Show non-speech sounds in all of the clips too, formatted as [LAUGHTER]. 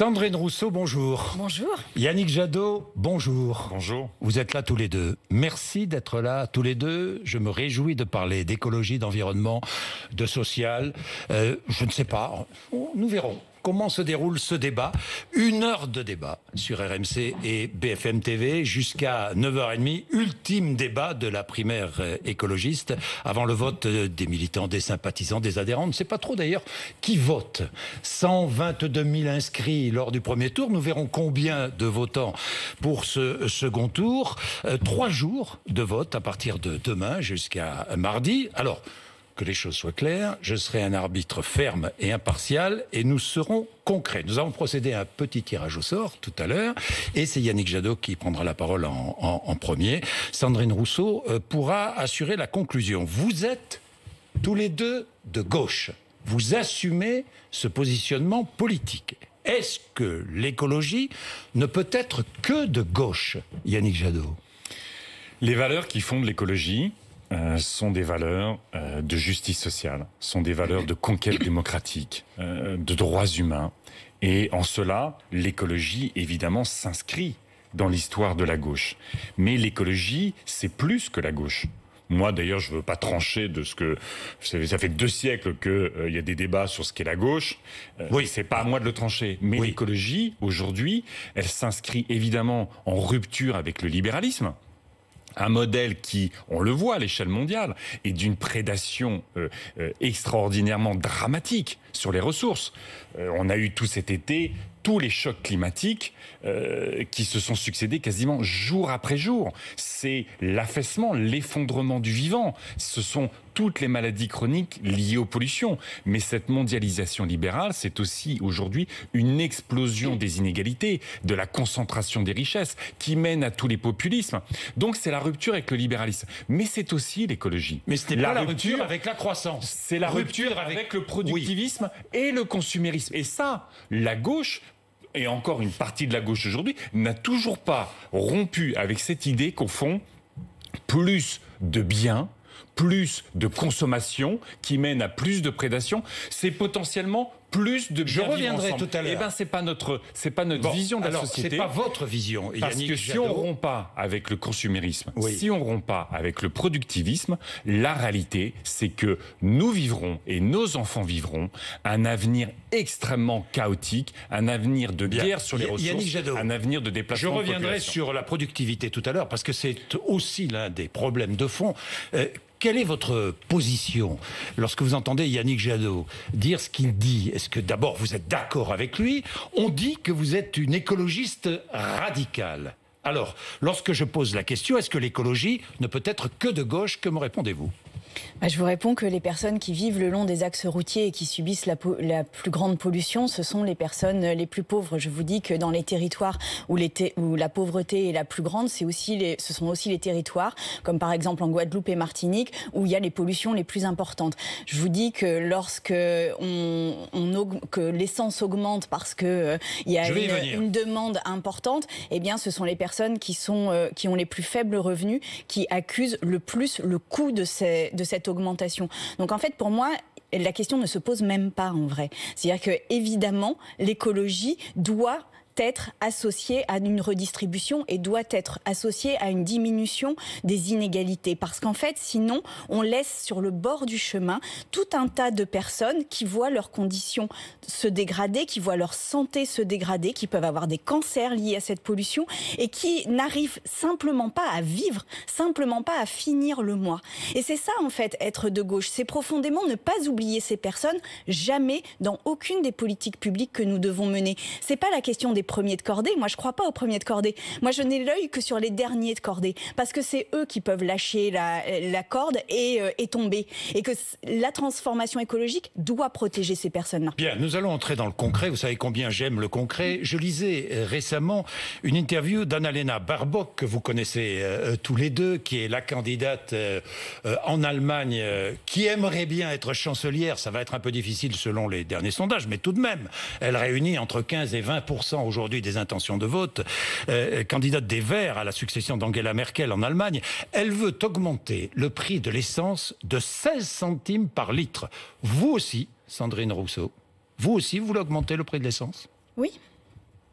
Sandrine Rousseau, bonjour. Bonjour. Yannick Jadot, bonjour. Bonjour. Vous êtes là tous les deux. Merci d'être là tous les deux. Je me réjouis de parler d'écologie, d'environnement, de social. Euh, je ne sais pas. Nous verrons comment se déroule ce débat. Une heure de débat sur RMC et BFM TV jusqu'à 9h30, ultime débat de la primaire euh, écologiste avant le vote euh, des militants, des sympathisants, des adhérents. On ne sait pas trop d'ailleurs qui vote. 122 000 inscrits lors du premier tour. Nous verrons combien de votants pour ce second tour. Euh, trois jours de vote à partir de demain jusqu'à mardi. Alors, que les choses soient claires, je serai un arbitre ferme et impartial et nous serons concrets. Nous avons procédé à un petit tirage au sort tout à l'heure et c'est Yannick Jadot qui prendra la parole en, en premier. Sandrine Rousseau euh, pourra assurer la conclusion. Vous êtes tous les deux de gauche. Vous assumez ce positionnement politique. Est-ce que l'écologie ne peut être que de gauche, Yannick Jadot Les valeurs qui fondent l'écologie, euh, sont des valeurs euh, de justice sociale, sont des valeurs de conquête démocratique, euh, de droits humains. Et en cela, l'écologie, évidemment, s'inscrit dans l'histoire de la gauche. Mais l'écologie, c'est plus que la gauche. Moi, d'ailleurs, je ne veux pas trancher de ce que ça fait deux siècles qu'il y a des débats sur ce qu'est la gauche. oui, c'est pas à moi de le trancher. Mais l'écologie aujourd'hui, elle s'inscrit évidemment en rupture avec le libéralisme un modèle qui, on le voit à l'échelle mondiale, est d'une prédation euh, euh, extraordinairement dramatique sur les ressources. Euh, on a eu tout cet été tous les chocs climatiques qui se sont succédés quasiment jour après jour. C'est l'affaissement, l'effondrement du vivant. Ce sont toutes les maladies chroniques liées aux pollutions. Mais cette mondialisation libérale, c'est aussi aujourd'hui une explosion des inégalités, de la concentration des richesses qui mène à tous les populismes. Donc c'est la rupture avec le libéralisme. Mais c'est aussi l'écologie. Mais ce n'est pas la rupture, avec la croissance. C'est la rupture, avec... le productivisme et le consumérisme. Et ça, la gauche et encore une partie de la gauche aujourd'hui n'a toujours pas rompu avec cette idée qu'au fond, plus de biens, plus de consommation qui mène à plus de prédation, c'est potentiellement plus de Je reviendrai tout à eh l'heure. Eh ben c'est pas notre c'est pas notre vision de la société. n'est pas votre vision. Parce que si on on rompt pas avec le consumérisme, si on rompt pas avec le productivisme, la réalité c'est que nous vivrons et nos enfants vivront un avenir extrêmement chaotique, un avenir de guerre sur les ressources, un avenir de déplacement. Je reviendrai sur la productivité tout à l'heure parce que c'est aussi l'un des problèmes de fond. Euh, quelle est votre position lorsque vous entendez Yannick Jadot dire ce qu'il dit Est-ce que d'abord vous êtes d'accord avec lui On dit que vous êtes une écologiste radicale. Alors, lorsque je pose la question, est-ce que l'écologie ne peut être que de gauche Que me répondez-vous bah, je vous réponds que les personnes qui vivent le long des axes routiers et qui subissent la, la, plus grande pollution, ce sont les personnes les plus pauvres. Je vous dis que dans les territoires où, où la pauvreté est la plus grande, aussi les, ce sont aussi les territoires, comme par exemple en Guadeloupe et Martinique, où il y a les pollutions les plus importantes. Je vous dis que lorsque on, que l'essence augmente parce qu'il euh, y a une, demande importante, eh bien, ce sont les personnes qui sont euh, qui ont les plus faibles revenus qui accusent le plus le coût de ces cette augmentation. Donc en fait, pour moi, la question ne se pose même pas en vrai. C'est-à-dire que évidemment, l'écologie doit être associé à une redistribution et doit être associé à une diminution des inégalités. Parce qu'en fait, sinon, on laisse sur le bord du chemin tout un tas de personnes qui voient leurs conditions se dégrader, qui voient leur santé se dégrader, qui peuvent avoir des cancers liés à cette pollution et qui n'arrivent simplement pas à vivre, simplement pas à finir le mois. Et c'est ça, en fait, être de gauche. C'est profondément ne pas oublier ces personnes jamais dans aucune des politiques publiques que nous devons mener. C'est pas la question des premiers de cordée. Moi, je crois pas au premier de cordée. Moi, je n'ai l'œil que sur les derniers de cordée parce que c'est eux qui peuvent lâcher la, corde et, euh, et, tomber. Et que la transformation écologique doit protéger ces personnes-là. Bien, nous allons entrer dans le concret. Vous savez combien j'aime le concret. Je lisais euh, récemment une interview d'Annalena Barbock que vous connaissez euh, tous les deux, qui est la candidate en Allemagne qui aimerait bien être chancelière. Ça va être un peu difficile selon les derniers sondages, mais tout de même, elle réunit entre 15 et 20 aujourd'hui aujourd'hui des intentions de vote, euh, candidate des Verts à la succession d'Angela Merkel en Allemagne, elle veut augmenter le prix de l'essence de 16 centimes par litre. Vous aussi, Sandrine Rousseau, vous aussi, vous voulez augmenter le prix de l'essence Oui.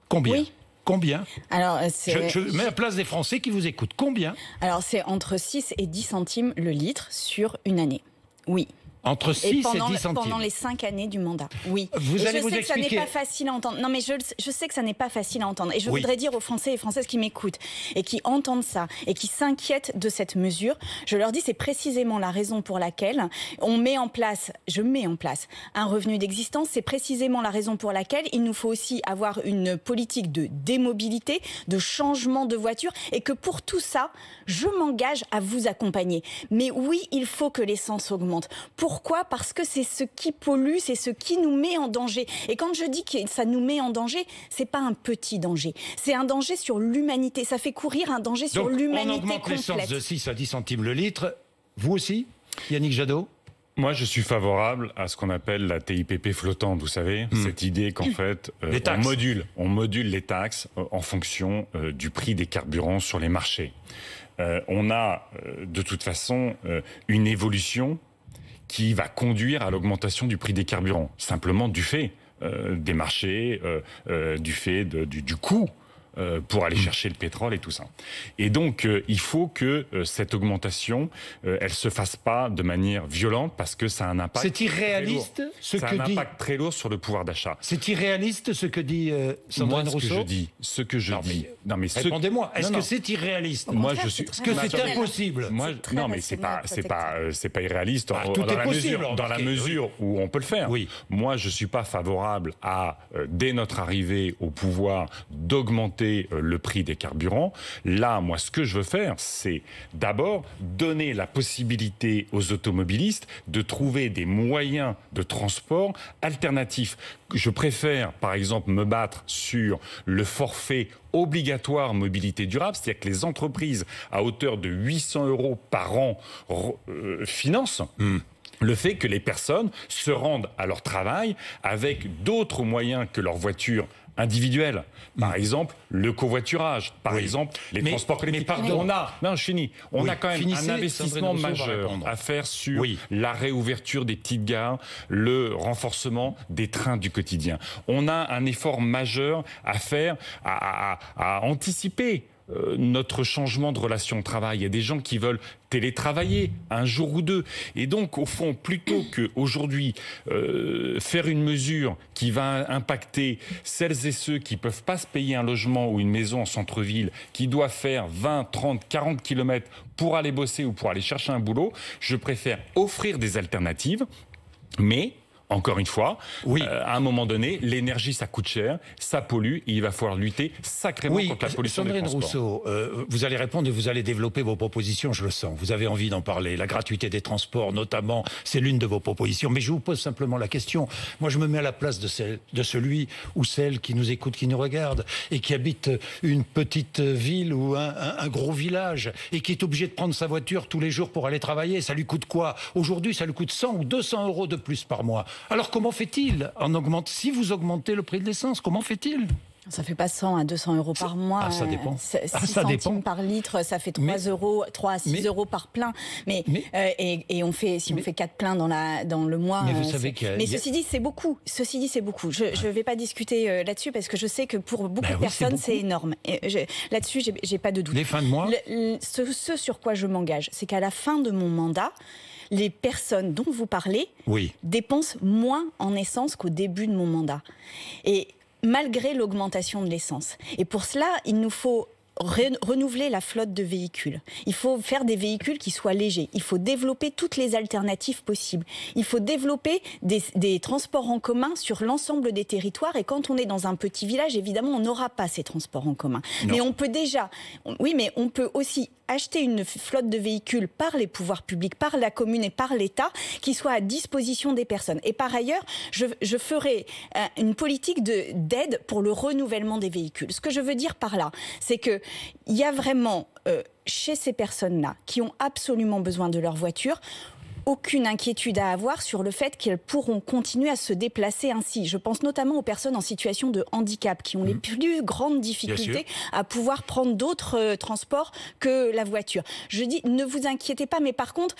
Combien Combien Alors, euh, je, je, mets à place des Français qui vous écoutent. Combien Alors, c'est entre 6 et 10 centimes le litre sur une année. Oui. Entre 6 et, pendant, 10 centimes. Pendant les 5 années du mandat, oui. Vous allez je vous sais que ça n'est pas facile à entendre. Non, mais je, sais que ça n'est pas facile à entendre. Et je voudrais dire aux Français et Françaises qui m'écoutent et qui entendent ça et qui s'inquiètent de cette mesure, je leur dis c'est précisément la raison pour laquelle on met en place, je mets en place un revenu d'existence. C'est précisément la raison pour laquelle il nous faut aussi avoir une politique de démobilité, de changement de voiture et que pour tout ça, je m'engage à vous accompagner. Mais oui, il faut que l'essence augmente. Pour pourquoi Parce que c'est ce qui pollue, c'est ce qui nous met en danger. Et quand je dis que ça nous met en danger, c'est pas un petit danger. C'est un danger sur l'humanité. Ça fait courir un danger sur l'humanité. On augmente les l'essence de 6 à 10 centimes le litre. Vous aussi, Yannick Jadot moi, je suis favorable à ce qu'on appelle la TIPP flottante, vous savez, hmm. cette idée qu'en [COUGHS] fait, euh, on, module, on module les taxes euh, en fonction euh, du prix des carburants sur les marchés. on a de toute façon une évolution qui va conduire à l'augmentation du prix des carburants, simplement du fait euh, des marchés, euh, euh, du fait du coût euh, pour aller chercher le pétrole et tout ça. Et donc, euh, il faut que euh, cette augmentation, elle se fasse pas de manière violente parce que ça a un impact. C'est irréaliste ce que dit. Ça a un impact très lourd sur le pouvoir d'achat. C'est irréaliste ce que dit C'est Moi, ce que je dis, ce que je dis. Non mais ce... moi Est-ce que c'est irréaliste Moi, je suis. Est-ce que c'est impossible Moi, non, mais c'est pas, c'est pas, c'est pas irréaliste. Ah, dans la mesure, dans la mesure où on peut le faire. Oui. Moi, je suis pas favorable à dès notre arrivée au pouvoir d'augmenter euh, le prix des carburants. Là, moi, ce que je veux faire, c'est d'abord donner la possibilité aux automobilistes de trouver des moyens de transport alternatifs. Je préfère, par exemple, me battre sur le forfait obligatoire mobilité durable, c'est-à-dire que les entreprises, à hauteur de 800 euros par an, euh, financent. Hmm. le fait que les personnes se rendent à leur travail avec d'autres moyens que leur voiture individuel, Par exemple, le covoiturage. Par exemple, les transports collectifs. Mais pardon, on a, non, On a quand même un investissement majeur à faire sur la réouverture des petites gares, le renforcement des trains du quotidien. On a un effort majeur à faire, à, à, à anticiper euh, notre changement de relation au travail. Il y a des gens qui veulent télétravailler un jour ou deux. Et donc, au fond, plutôt qu'aujourd'hui aujourd'hui euh, faire une mesure qui va impacter celles et ceux qui peuvent pas se payer un logement ou une maison en centre-ville, qui doivent faire 20, 30, 40 kilomètres pour aller bosser ou pour aller chercher un boulot, je préfère offrir des alternatives, mais encore une fois, euh, à un moment donné, l'énergie, ça coûte cher, ça pollue, il va falloir lutter sacrément contre la pollution des transports. Rousseau, euh, vous allez répondre et vous allez développer vos propositions, je le sens. Vous avez envie d'en parler. La gratuité des transports, notamment, c'est l'une de vos propositions. Mais je vous pose simplement la question. Moi, je me mets à la place de, de celui ou celle qui nous écoute, qui nous regarde, et qui habite une petite ville ou un, un gros village, et qui est obligé de prendre sa voiture tous les jours pour aller travailler. Ça lui coûte quoi Aujourd'hui, ça lui coûte 100 ou 200 euros de plus par mois. Alors comment fait-il en augmente, Si vous augmentez le prix de l'essence, comment fait-il ça fait pas 100 à 200 euros par mois. Ah, euh, ah, ça dépend. 6 centimes par litre, ça fait 3 euros, 3 à 6 euros par plein. Mais, euh, et, on fait, si on fait 4 pleins dans la, dans le mois. Mais euh, ceci dit, c'est beaucoup. Ceci dit, c'est beaucoup. Je, ne vais pas discuter là-dessus parce que je sais que pour beaucoup ben de personnes, c'est énorme. Là-dessus, j'ai pas de doute. Les fins de mois. ce sur quoi je m'engage, c'est qu'à la fin de mon mandat, les personnes dont vous parlez dépensent moins en essence qu'au début de mon mandat. Et malgré l'augmentation de l'essence. Et pour cela, il nous faut renouveler la flotte de véhicules. Il faut faire des véhicules qui soient légers. Il faut développer toutes les alternatives possibles. Il faut développer des, transports en commun sur l'ensemble des territoires. Et quand on est dans un petit village, évidemment, on n'aura pas ces transports en commun. Mais on peut déjà, oui, mais on peut aussi acheter une flotte de véhicules par les pouvoirs publics, par la commune et par l'État, qui soit à disposition des personnes. Et par ailleurs, je, je ferai euh, une politique d'aide pour le renouvellement des véhicules. Ce que je veux dire par là, c'est que il y a vraiment euh, chez ces personnes-là qui ont absolument besoin de leur voiture aucune inquiétude à avoir sur le fait qu'elles pourront continuer à se déplacer ainsi. Je pense notamment aux personnes en situation de handicap qui ont les mhm. plus grandes difficultés à pouvoir prendre d'autres euh, transports que la voiture. Je dis ne vous inquiétez pas, mais par contre,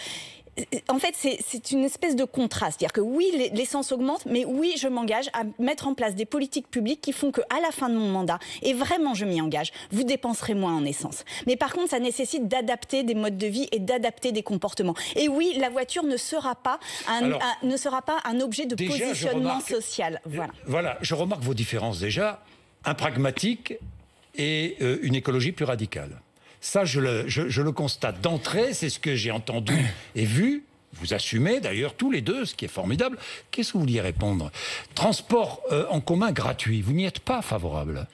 en fait, c'est une espèce de contraste. C'est-à-dire que oui, l'essence augmente, mais oui, je m'engage à mettre en place des politiques publiques qui font qu'à la fin de mon mandat, et vraiment je m'y engage, vous dépenserez moins en essence. Mais par contre, ça nécessite d'adapter des modes de vie et d'adapter des comportements. Et oui, la voiture ne sera pas un, objet de positionnement social. Euh, voilà. je remarque vos différences déjà. Un pragmatique et euh, une écologie plus radicale. Ça, je le, constate d'entrée, c'est ce que j'ai entendu et vu. Vous assumez d'ailleurs tous les deux, ce qui est formidable. Qu'est-ce que vous vouliez répondre Transport euh, en commun gratuit, vous n'y êtes pas favorable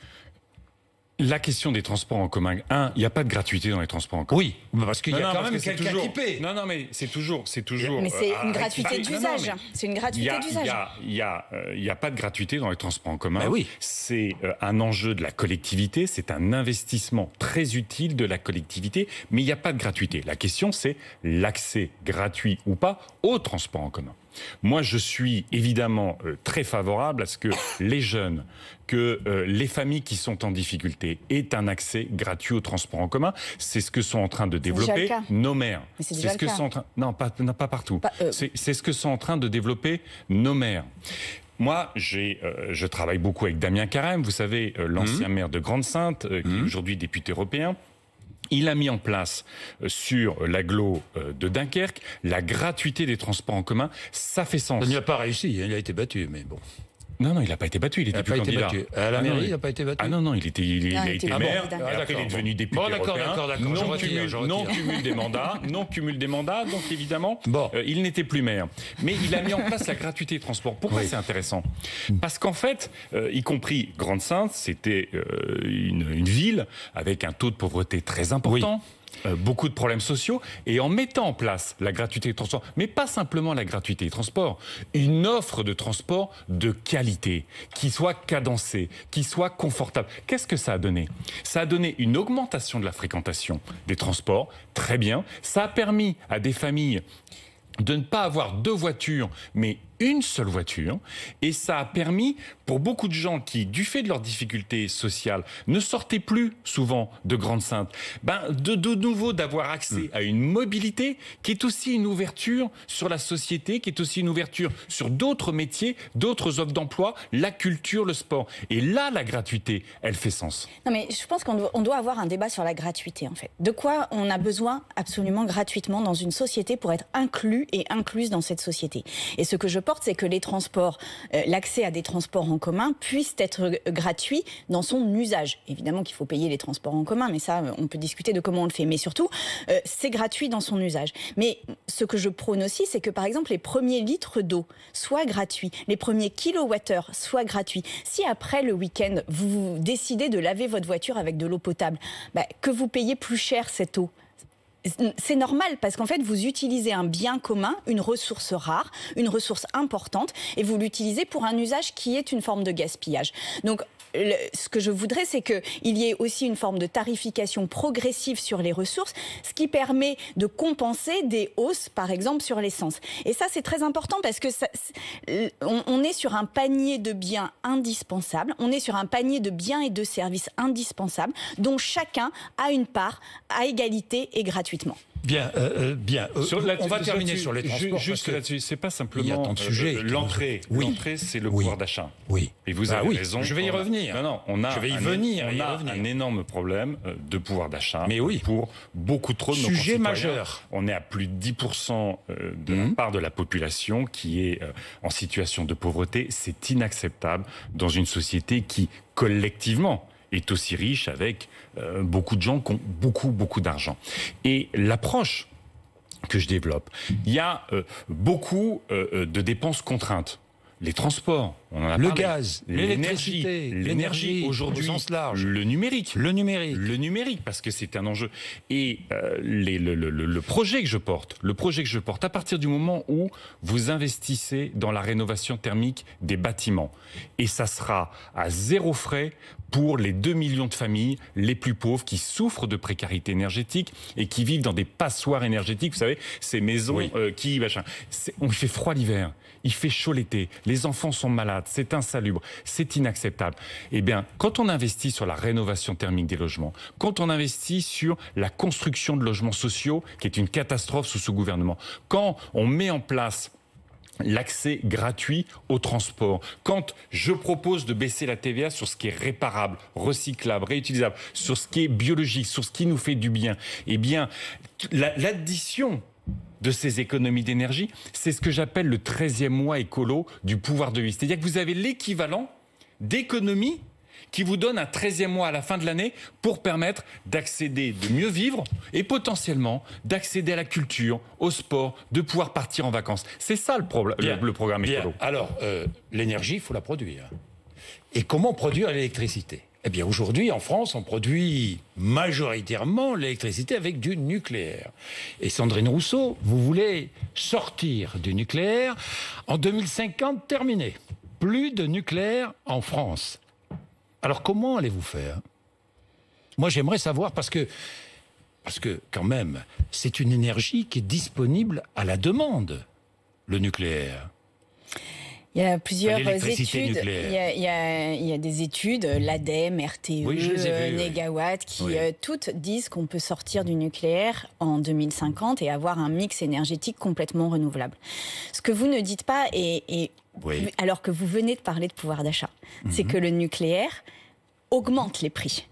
la question des transports en commun. Un, il n'y a pas de gratuité dans les transports en commun. Oui, parce qu'il y a quand même quelqu'un Non, non, mais c'est toujours, c'est toujours. Mais c'est euh, une, gratuité d'usage. C'est une gratuité d'usage. Il n'y euh, a, pas de gratuité dans les transports en commun. Bah oui. C'est euh, un enjeu de la collectivité. C'est un investissement très utile de la collectivité. Mais il n'y a pas de gratuité. La question, c'est l'accès gratuit ou pas aux transports en commun. Moi, je suis évidemment euh, très favorable à ce que les jeunes, que euh, les familles qui sont en difficulté aient un accès gratuit au transport en commun. C'est ce que sont en train de développer nos maires. C'est ce que sont en train... non, pas, partout. Euh, c'est ce que sont en train de développer nos maires. Moi, je travaille beaucoup avec Damien Carême, vous savez, l'ancien mmh. maire de Grande-Sainte, qui est mmh. aujourd'hui député européen. Il a mis en place euh, sur l'aglo euh, de Dunkerque la gratuité des transports en commun. Ça fait sens. Il n'y a pas réussi, il a été battu, mais bon. Non, non, il n'a pas été battu, il, il était plus candidat. Battu. À la ah il n'a pas été battu. Ah non, non, il, était, il, ah, a été maire, il est devenu député bon, d'accord, D'accord, d'accord, non, cumul, non des mandats, non cumul des mandats, donc évidemment, bon. Euh, il n'était plus maire. Mais il a mis en place la gratuité des transports. Pourquoi c'est intéressant Parce qu'en fait, euh, y compris Grande-Sainte, c'était euh, une, ville avec un taux de pauvreté très important. Euh, beaucoup de problèmes sociaux et en mettant en place la gratuité des transports, mais pas simplement la gratuité des transports, une offre de transport de qualité, qui soit cadencée, qui soit confortable. Qu'est-ce que ça a donné Ça a donné une augmentation de la fréquentation des transports, très bien. Ça a permis à des familles de ne pas avoir deux voitures, mais une seule voiture. Et ça a permis pour beaucoup de gens qui, du fait de leurs difficultés sociales, ne sortaient plus souvent de Grande-Sainte, ben de, de nouveau d'avoir accès mm. à une mobilité qui est aussi une ouverture sur la société, qui est aussi une ouverture sur d'autres métiers, d'autres offres d'emploi, la culture, le sport. Et là, la gratuité, elle fait sens. Non mais je pense qu'on doit avoir un débat sur la gratuité en fait. De quoi on a besoin absolument gratuitement dans une société pour être inclus et incluse dans cette société. Et ce que je porte, c'est que les transports, euh, l'accès à des transports en commun puisse être gratuit dans son usage. Évidemment qu'il faut payer les transports en commun, mais ça, euh, on peut discuter de comment on le fait. Mais surtout, euh, c'est gratuit dans son usage. Mais ce que je prône aussi, c'est que par exemple, les premiers litres d'eau soient gratuits, les premiers kilowattheures soient gratuits. Si après le week-end, vous décidez de laver votre voiture avec de l'eau potable, bah, que vous payez plus cher cette eau, c'est normal parce qu'en fait, vous utilisez un bien commun, une ressource rare, une ressource importante, et vous l'utilisez pour un usage qui est une forme de gaspillage. Donc, ce que je voudrais, c'est qu'il y ait aussi une forme de tarification progressive sur les ressources, ce qui permet de compenser des hausses, par exemple, sur l'essence. Et ça, c'est très important parce que est sur un panier de biens indispensables, on est sur un panier de biens et de services indispensables, dont chacun a une part à égalité et gratuite. Bien, euh, euh, bien. Euh, on va terminer sur les transports. Juste là-dessus, c'est pas simplement l'entrée. L'entrée, c'est le pouvoir d'achat. Oui. Et vous bah avez raison. Je vais y revenir. Non, non, on a. un énorme problème de pouvoir d'achat. Mais oui. Pour beaucoup trop de nos Sujet majeur. On est à plus de 10% de la mmh. part de la population qui est en situation de pauvreté. C'est inacceptable dans une société qui collectivement est aussi riche avec euh, beaucoup de gens qui ont beaucoup, beaucoup d'argent. Et l'approche que je développe, il y a euh, beaucoup euh, de dépenses contraintes les transports, on a le gaz, l'énergie, l'énergie aujourd'hui, large, le numérique, le numérique, le numérique, parce que c'est un enjeu. Et euh, le, projet que je porte, le projet que je porte, à partir du moment où vous investissez dans la rénovation thermique des bâtiments, et ça sera à zéro frais pour les 2 millions de familles les plus pauvres qui souffrent de précarité énergétique et qui vivent dans des passoires énergétiques. Vous savez, ces maisons euh, qui, machin. On fait froid l'hiver il fait chaud l'été, les enfants sont malades, c'est insalubre, c'est inacceptable. Eh bien, quand on investit sur la rénovation thermique des logements, quand on investit sur la construction de logements sociaux, qui est une catastrophe sous ce gouvernement, quand on met en place l'accès gratuit au transport. Quand je propose de baisser la TVA sur ce qui est réparable, recyclable, réutilisable, sur ce qui est biologique, sur ce qui nous fait du bien, eh bien, l'addition de ces économies d'énergie, c'est ce que j'appelle le 13e mois écolo du pouvoir de vie. C'est-à-dire que vous avez l'équivalent d'économies qui vous donne un 13e mois à la fin de l'année pour permettre d'accéder, de mieux vivre et potentiellement d'accéder à la culture, au sport, de pouvoir partir en vacances. C'est ça le, problème, le, programme écolo. Alors, euh, l'énergie, il faut la produire. Et comment produire l'électricité eh bien, aujourd'hui, en France, on produit majoritairement l'électricité avec du nucléaire. Et Sandrine Rousseau, vous voulez sortir du nucléaire en 2050, terminé. Plus de nucléaire en France. Alors, comment allez-vous faire Moi, j'aimerais savoir parce que, parce que, quand même, c'est une énergie qui est disponible à la demande, le nucléaire. Il y a plusieurs études. Il y a, il, y a, des études, euh, l'ADEME, RTE, oui, qui euh, toutes disent qu'on peut sortir du nucléaire en 2050 et avoir un mix énergétique complètement renouvelable. Ce que vous ne dites pas, et, alors que vous venez de parler de pouvoir d'achat, c'est mhm. que le nucléaire augmente les prix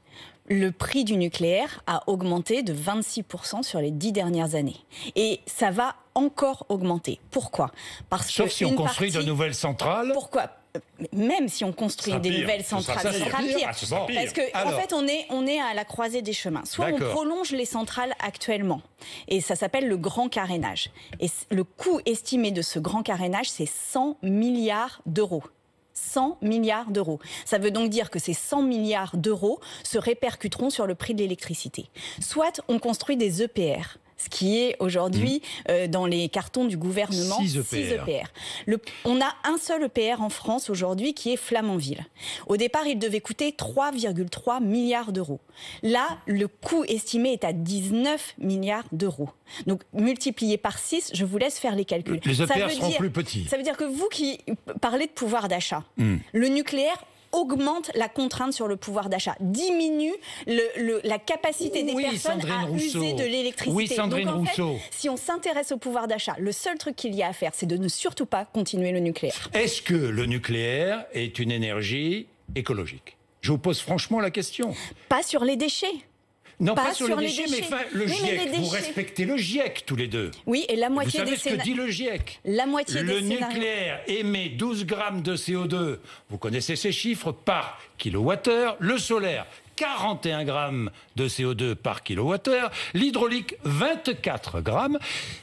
le prix du nucléaire a augmenté de 26% sur les dix dernières années. Et ça va encore augmenter. Pourquoi Parce Sauf que si on construit de nouvelles centrales. Pourquoi euh, même si on construit des nouvelles centrales, ce sera, pire. Ah, Parce que, en fait, on est, on est à la croisée des chemins. Soit on prolonge les centrales actuellement, et ça s'appelle le grand carénage. Et le coût estimé de ce grand carénage, c'est 100 milliards d'euros. 100 milliards d'euros. Ça veut donc dire que ces 100 milliards d'euros se répercuteront sur le prix de l'électricité. Soit on construit des EPR, ce qui est aujourd'hui mmh. euh, dans les cartons du gouvernement 6 EPR. E le, on a un seul EPR en France aujourd'hui qui est Flamanville. Au départ, il devait coûter 3,3 milliards d'euros. Là, le coût estimé est à 19 milliards d'euros. Donc multiplié par 6, je vous laisse faire les calculs. Les EPR ça e veut seront dire, plus petits. Ça veut dire que vous qui parlez de pouvoir d'achat, mmh. le nucléaire augmente la contrainte sur le pouvoir d'achat, diminue la capacité des personnes à user de l'électricité. si on s'intéresse au pouvoir d'achat, le seul truc qu'il y a à faire, c'est de ne surtout pas continuer le nucléaire. Est-ce que le nucléaire est une énergie écologique Je vous pose franchement la question. Pas sur les déchets. Non, pas, sur, les mais le GIEC. Vous respectez le GIEC, tous les deux. Oui, et la moitié vous savez ce que dit le GIEC La moitié le nucléaire émet 12 grammes de CO2, vous connaissez ces chiffres, par kilowattheure. Le solaire, 41 grammes de CO2 par kilowattheure, l'hydraulique 24 grammes,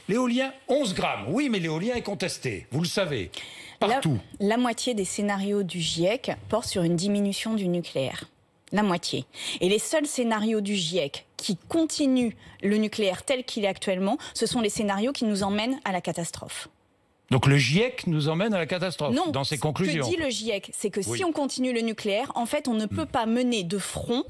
l'éolien 11 grammes. Oui, mais l'éolien est contesté, vous le savez, partout. La, la, moitié des scénarios du GIEC portent sur une diminution du nucléaire la moitié. Et les seuls scénarios du GIEC qui continuent le nucléaire tel qu'il est actuellement, ce sont les scénarios qui nous emmènent à la catastrophe. Donc le GIEC nous emmène à la catastrophe dans ses conclusions. Ce que dit le GIEC, c'est que si on continue le nucléaire, en fait, on ne peut hmm. pas mener de front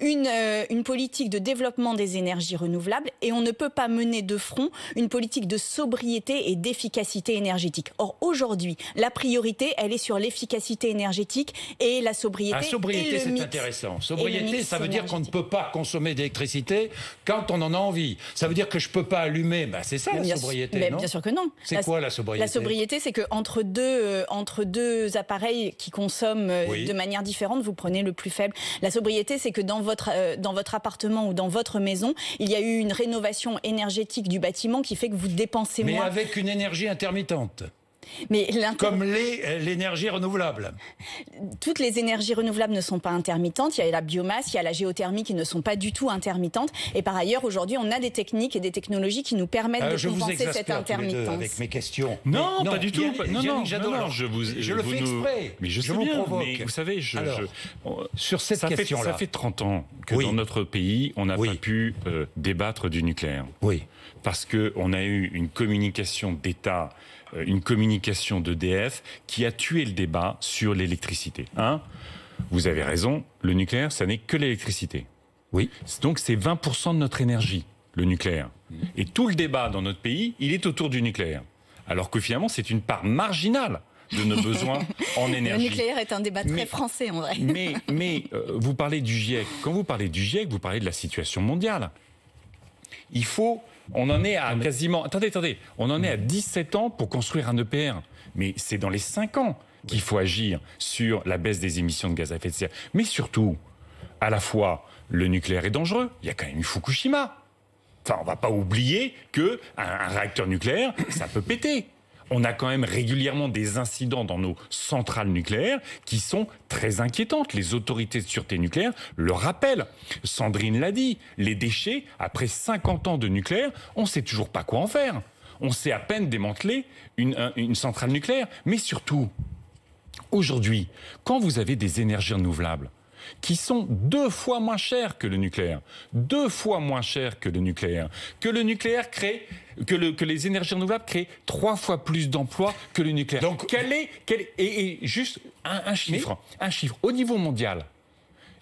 une, euh, une politique de développement des énergies renouvelables et on ne peut pas mener de front une politique de sobriété et d'efficacité énergétique. Or, aujourd'hui, la priorité, elle est sur l'efficacité énergétique et la sobriété. La ah, sobriété, c'est intéressant. Sobriété, ça veut dire qu'on ne peut pas consommer d'électricité quand on en a envie. Ça veut dire que je ne peux pas allumer. Bah, c'est ça la sobriété. non bien sûr que non. C'est quoi la sobriété la sobriété, c'est que entre deux, euh, entre deux appareils qui consomment euh, de manière différente, vous prenez le plus faible. La sobriété, c'est que dans votre, euh, dans votre appartement ou dans votre maison, il y a eu une rénovation énergétique du bâtiment qui fait que vous dépensez moins. Mais avec une énergie intermittente. Mais Comme euh, l'énergie renouvelable. Toutes les énergies renouvelables ne sont pas intermittentes. Il y a la biomasse, il y a la géothermie qui ne sont pas du tout intermittentes. Et par ailleurs, aujourd'hui, on a des techniques et des technologies qui nous permettent euh, de compenser vous cette intermittence. avec mes questions. Non, pas du tout. non, non, non, je vous, je, le fais exprès. Mais je, vous bien, provoque. vous savez, je, sur cette question-là, ça fait 30 ans que dans notre pays, on n'a pas pu euh, débattre du nucléaire. Oui. Parce que on a eu une communication d'État euh, une communication d'EDF qui a tué le débat sur l'électricité. Hein. vous avez raison, le nucléaire, ça n'est que l'électricité. Oui. Donc c'est 20% de notre énergie, le nucléaire. Mm. Et tout le débat dans notre pays, il est autour du nucléaire. Alors que finalement, c'est une part marginale de nos besoins [LAUGHS] en énergie. Le nucléaire est un débat très français en vrai. Mais, mais euh, vous parlez du GIEC. Quand vous parlez du GIEC, vous parlez de la situation mondiale. Il faut on en est à quasiment. Attendez, attendez. On en est à 17 ans pour construire un EPR. Mais c'est dans les 5 ans qu'il faut agir sur la baisse des émissions de gaz à effet de serre. Mais surtout, à la fois, le nucléaire est dangereux. Il y a quand même Fukushima. Enfin, on va pas oublier que un réacteur nucléaire, ça peut péter on a quand même régulièrement des incidents dans nos centrales nucléaires qui sont très inquiétantes. Les autorités de sûreté nucléaire le rappellent. Sandrine l'a dit, les déchets, après 50 ans de nucléaire, on ne sait toujours pas quoi en faire. On sait à peine démanteler une, une centrale nucléaire. Mais surtout, aujourd'hui, quand vous avez des énergies renouvelables, qui sont deux fois moins chers que le nucléaire. Deux fois moins chers que le nucléaire. Que le nucléaire que, les énergies renouvelables créent trois fois plus d'emplois que le nucléaire. Donc, quel est, et, juste un, chiffre, un chiffre au niveau mondial.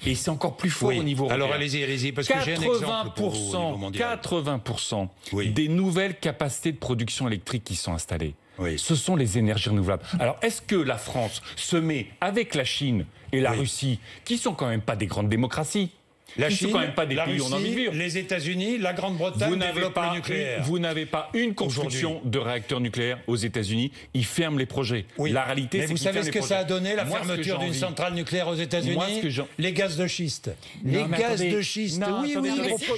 Et c'est encore plus fort au niveau Alors allez-y, allez parce que j'ai un exemple 80% des nouvelles capacités de production électrique qui sont installées, ce sont les énergies renouvelables. Alors est-ce que la France se met avec la Chine et la Russie, qui sont quand même pas des grandes démocraties. La Chine, quand même pas des Russie, les États-Unis, la Grande-Bretagne vous n'avez pas nucléaire. vous n'avez pas une construction de réacteurs nucléaires aux États-Unis. Ils ferment les projets. La réalité, c'est vous savez ce que ça a donné la fermeture d'une centrale nucléaire aux États-Unis Les gaz de schiste. les gaz de schiste. oui, oui,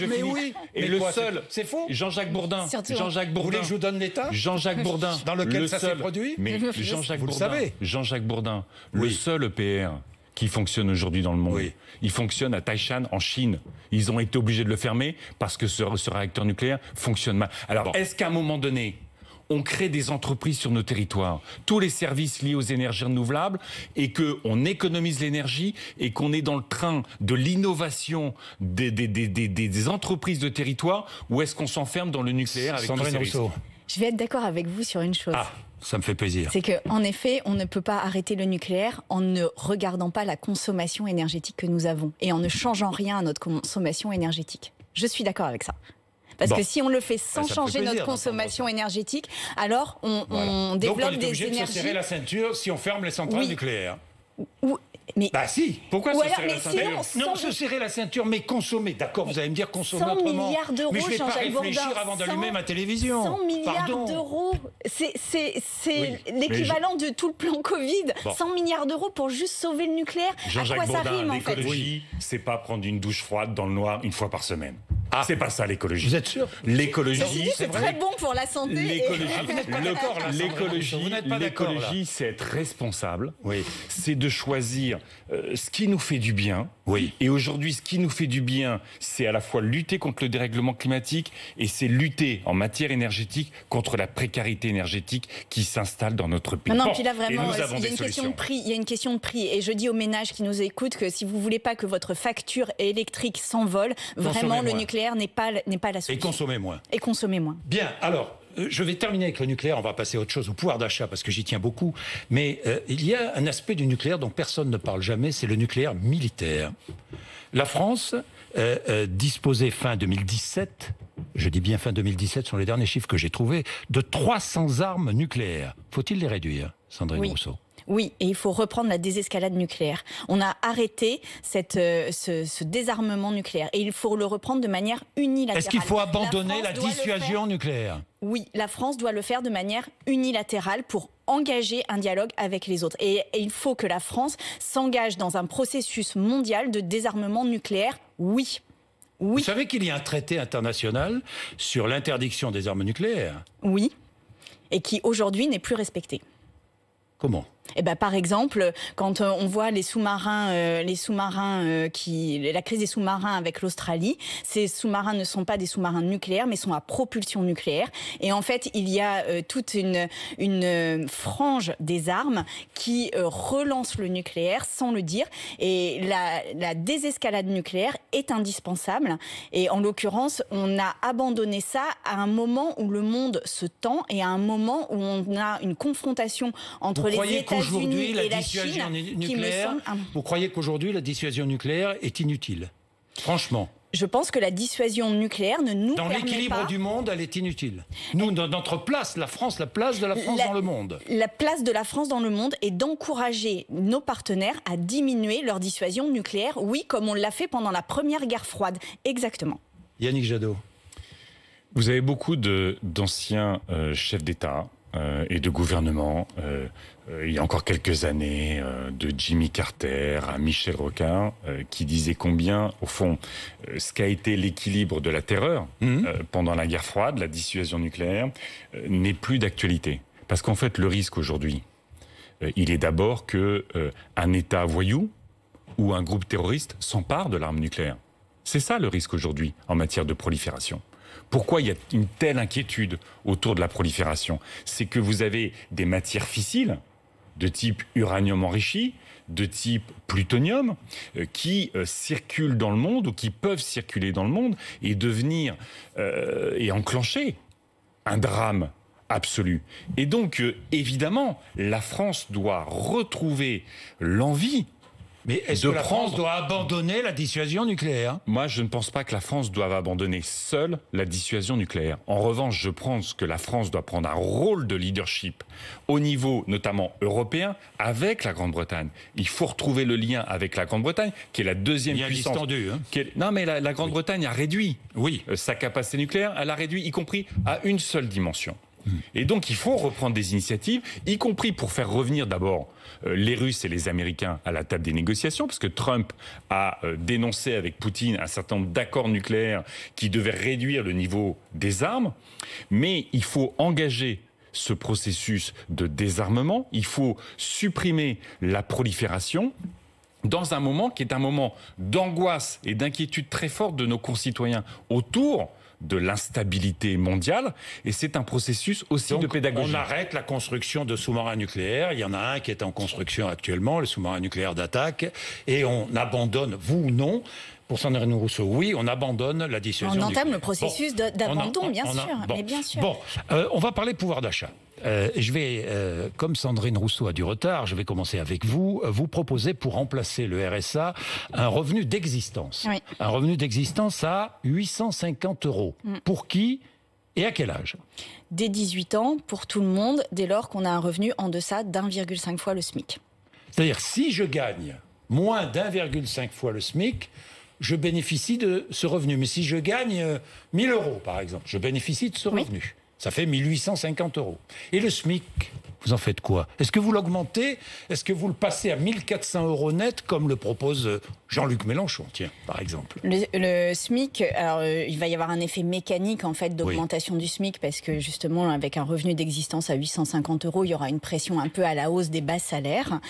mais oui. Et le seul, c'est faux. Jean-Jacques Bourdin. Jean-Jacques Bourdin. Vous voulez que je vous donne l'état Jean-Jacques Bourdin. Dans lequel ça s'est produit Mais Jean-Jacques Bourdin. Jean-Jacques Bourdin. Le seul EPR qui fonctionne aujourd'hui dans le monde. Oui. Il fonctionne à Taishan, en Chine. Ils ont été obligés de le fermer parce que ce, réacteur nucléaire fonctionne mal. Alors, est-ce qu'à un moment donné, on crée des entreprises sur nos territoires, tous les services liés aux énergies renouvelables, et qu'on économise l'énergie et qu'on est dans le train de l'innovation des, entreprises de territoire, ou est-ce qu'on s'enferme dans le nucléaire avec Sandrine tous Je vais être d'accord avec vous sur une chose. Ah. Ça me fait plaisir. C'est qu'en effet, on ne peut pas arrêter le nucléaire en ne regardant pas la consommation énergétique que nous avons et en ne changeant rien à notre consommation énergétique. Je suis d'accord avec ça. Parce que si on le fait ah, sans changer notre consommation énergétique, alors on, développe est des énergies. De serrer la ceinture si on ferme les centrales nucléaires. Mais... Bah si, pourquoi se serrer la ceinture Non, se serrer la ceinture, mais consommer. D'accord, vous allez me dire consommer 100 autrement. milliards d'euros, Mais je vais pas réfléchir avant d'allumer 100... ma télévision. 100 milliards d'euros, c'est l'équivalent de tout le plan Covid. 100 milliards d'euros pour juste sauver le nucléaire. Jean-Jacques à ça rime, en L'écologie, c'est pas prendre une douche froide dans le noir une fois par semaine. Ah. C'est pas ça l'écologie. Vous êtes sûr L'écologie, c'est très bon pour la santé. L'écologie, ah, l'écologie, l'écologie, c'est être responsable. Oui. C'est de choisir euh, ce qui nous fait du bien. Oui. Et aujourd'hui, ce qui nous fait du bien, c'est à la fois lutter contre le dérèglement climatique et c'est lutter en matière énergétique contre la précarité énergétique qui s'installe dans notre pays. Non, puis là vraiment, euh, il y, a une question de prix, il a une question de prix. Et je dis aux ménages qui nous écoutent que si vous voulez pas que votre facture électrique s'envole, vraiment le nucléaire n'est pas, pas la solution. Et consommez moins. Et consommez moins. Bien, alors euh, je vais terminer avec le nucléaire, on va passer à autre chose, au pouvoir d'achat, parce que j'y tiens beaucoup. Mais euh, il y a un aspect du nucléaire dont personne ne parle jamais, c'est le nucléaire militaire. La France euh, disposait fin 2017, je dis bien fin 2017, sont les derniers chiffres que j'ai trouvés, de 300 armes nucléaires. Faut-il les réduire, Sandrine Rousseau oui, il faut reprendre la désescalade nucléaire. On a arrêté cette, euh, ce, désarmement nucléaire et il faut le reprendre de manière unilatérale. Est-ce qu'il faut abandonner la, dissuasion nucléaire oui, la France doit le faire de manière unilatérale pour engager un dialogue avec les autres. Et, et il faut que la France s'engage dans un processus mondial de désarmement nucléaire, oui. Oui. Vous savez qu'il y a un traité international sur l'interdiction des armes nucléaires Oui. Et qui aujourd'hui n'est plus respecté. Comment et eh ben, par exemple, quand euh, on voit les sous-marins, euh, les sous-marins euh, qui, la crise des sous-marins avec l'Australie, ces sous-marins ne sont pas des sous-marins nucléaires, mais sont à propulsion nucléaire. Et en fait, il y a toute une, une frange des armes qui relance le nucléaire sans le dire. Et la, la désescalade nucléaire est indispensable. Et en l'occurrence, on a abandonné ça à un moment où le monde se tend et à un moment où on a une confrontation entre les États Aujourd'hui, la, dissuasion nucléaire, vous croyez qu'aujourd'hui la dissuasion nucléaire est inutile Franchement. Je pense que la dissuasion nucléaire ne nous dans l'équilibre du monde, elle est inutile. Nous, notre place, la France, la place de la France dans le monde. La place de la France dans le monde est d'encourager nos partenaires à diminuer leur dissuasion nucléaire. Oui, comme on l'a fait pendant la première guerre froide, exactement. Yannick Jadot. Vous avez beaucoup d'anciens euh, chefs d'État, euh, et de gouvernement. Euh, euh, il y a encore quelques années, de Jimmy Carter à Michel Rocard, qui disait combien, au fond, ce qu'a été l'équilibre de la terreur mhm. pendant la guerre froide, la dissuasion nucléaire, n'est plus d'actualité. Parce qu'en fait, le risque aujourd'hui, il est d'abord que un État voyou ou un groupe terroriste s'empare de l'arme nucléaire. C'est ça le risque aujourd'hui en matière de prolifération. Pourquoi il y a une telle inquiétude autour de la prolifération C'est que vous avez des matières fissiles de type uranium enrichi, de type plutonium, euh, qui euh, circulent dans le monde ou qui peuvent circuler dans le monde et devenir euh, et enclencher un drame absolu. Et donc, évidemment, la France doit retrouver l'envie mais est-ce que la France doit abandonner la dissuasion nucléaire Moi, je ne pense pas que la France doive abandonner seule la dissuasion nucléaire. En revanche, je pense que la France doit prendre un rôle de leadership au niveau notamment européen avec la Grande-Bretagne. Il faut retrouver le lien avec la Grande-Bretagne, qui est la deuxième puissance. Hein. Non, mais la, Grande-Bretagne a réduit oui. Euh, sa capacité nucléaire. Elle a réduit, y compris à une seule dimension. Hmm. Et donc, il faut reprendre des initiatives, y compris pour faire revenir d'abord euh, les Russes et les Américains à la table des négociations, parce que Trump a euh, dénoncé avec Poutine un certain nombre d'accords nucléaires qui devaient réduire le niveau des armes. Mais il faut engager ce processus de désarmement, il faut supprimer la prolifération dans un moment qui est un moment d'angoisse et d'inquiétude très forte de nos concitoyens autour de l'instabilité mondiale. Et c'est un processus aussi de pédagogie. On arrête la construction de sous-marins nucléaires. Il y en a un qui est en construction actuellement, le sous-marin nucléaire d'attaque. Et on abandonne, vous ou non, pour Sandrine Rousseau, oui, on abandonne la dissuasion. On entame le processus d'abandon, bien, sûr. Bon, bien euh, sûr. on va parler pouvoir d'achat. Euh, je vais, euh, comme Sandrine Rousseau a du retard, je vais commencer avec vous, euh, vous proposer pour remplacer le RSA un revenu d'existence. Un revenu d'existence à 850 euros. Mm. Pour qui et à quel âge Dès 18 ans, pour tout le monde, dès lors qu'on a un revenu en deçà d'1,5 fois le SMIC. C'est-à-dire, si je gagne moins d'1,5 fois le SMIC, je bénéficie de ce revenu. Mais si je gagne 1000 euros, par exemple, je bénéficie de ce revenu. Ça fait 1850 euros. Et le SMIC vous en faites quoi Est-ce que vous l'augmentez Est-ce que vous le passez à 1400 euros net, comme le propose euh, Jean-Luc Mélenchon, tiens, par exemple Le, SMIC, alors, euh, il va y avoir un effet mécanique, en fait, d'augmentation du SMIC, parce que justement, avec un revenu d'existence à 850 euros, il y aura une pression un peu à la hausse des bas salaires.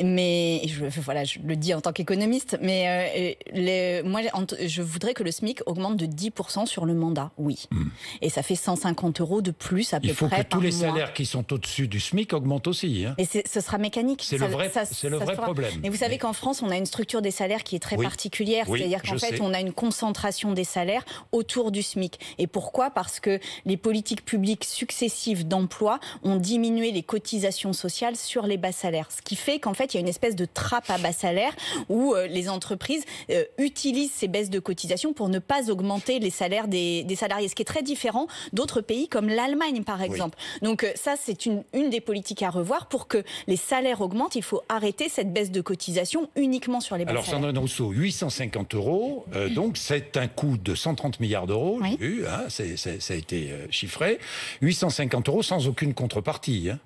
Mais, je, voilà, je le dis en tant qu'économiste, mais euh, moi, je voudrais que le SMIC augmente de 10% sur le mandat, oui. Hmm. Et ça fait 150 euros de plus à peu près. Il faut que tous les salaires qui sont au-dessus du SMIC augmente aussi. Hein. Et ce sera mécanique. C'est le vrai, problème. Mais vous savez qu'en France, on a une structure des salaires qui est très particulière. C'est-à-dire qu'en fait, on a une concentration des salaires autour du SMIC. Et pourquoi Parce que les politiques publiques successives d'emploi ont diminué les cotisations sociales sur les bas salaires. Ce qui fait qu'en fait, il y a une espèce de trappe à bas salaires où euh, les entreprises euh, utilisent ces baisses de cotisations pour ne pas augmenter les salaires des, salariés. Ce qui est très différent d'autres pays comme l'Allemagne, par exemple. Donc, euh, ça, c'est une des Politique politiques à revoir pour que les salaires augmentent. Il faut arrêter cette baisse de cotisation uniquement sur les bas Alors, Sandrine Rousseau, 850 euros, euh, donc c'est un coût de 130 milliards d'euros, oui. vu, hein, ça a été euh, chiffré. 850 euros sans aucune contrepartie. Hein.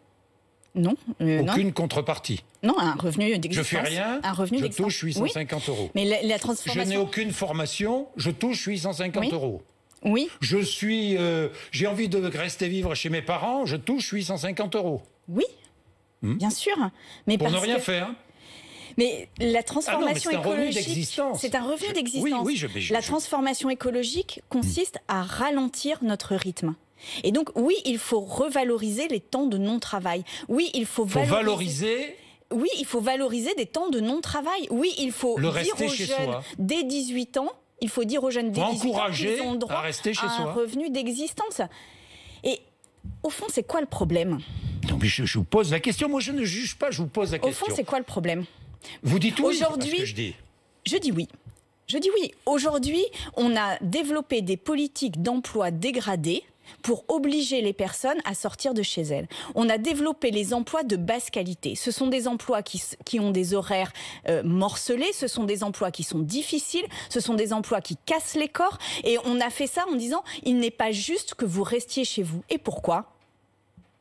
Euh, non. Aucune contrepartie. Non, un revenu d'existence. Je fais rien, revenu je touche 850 euros. Mais la, transformation... Je n'ai aucune formation, je touche 850 euros. Oui. Je suis, euh, j'ai envie de rester vivre chez mes parents, je touche 850 euros. Oui, hmm. bien sûr. Mais Pour ne rien faire. Mais la ah transformation écologique, c'est un revenu d'existence. Oui, oui, je... la transformation écologique consiste à ralentir notre rythme. Et donc, oui, il faut revaloriser les temps de non-travail. Oui, il faut, valoriser... oui, il faut valoriser des temps de non-travail. Oui, il faut le dire aux jeunes dès 18 ans, il faut dire aux jeunes des encourager ont droit à rester chez à un revenu d'existence. Et au fond, c'est quoi le problème je, vous pose la question. Moi, je ne juge pas. Je vous pose la question. Au fond, c'est quoi le problème Vous dites oui. Aujourd'hui, je dis. Je dis oui. Je dis oui. Aujourd'hui, on a développé des politiques d'emploi dégradées pour obliger les personnes à sortir de chez elles. On a développé les emplois de basse qualité. Ce sont des emplois qui, ont des horaires euh, morcelés, ce sont des emplois qui sont difficiles, ce sont des emplois qui cassent les corps. Et on a fait ça en disant, il n'est pas juste que vous restiez chez vous. Et pourquoi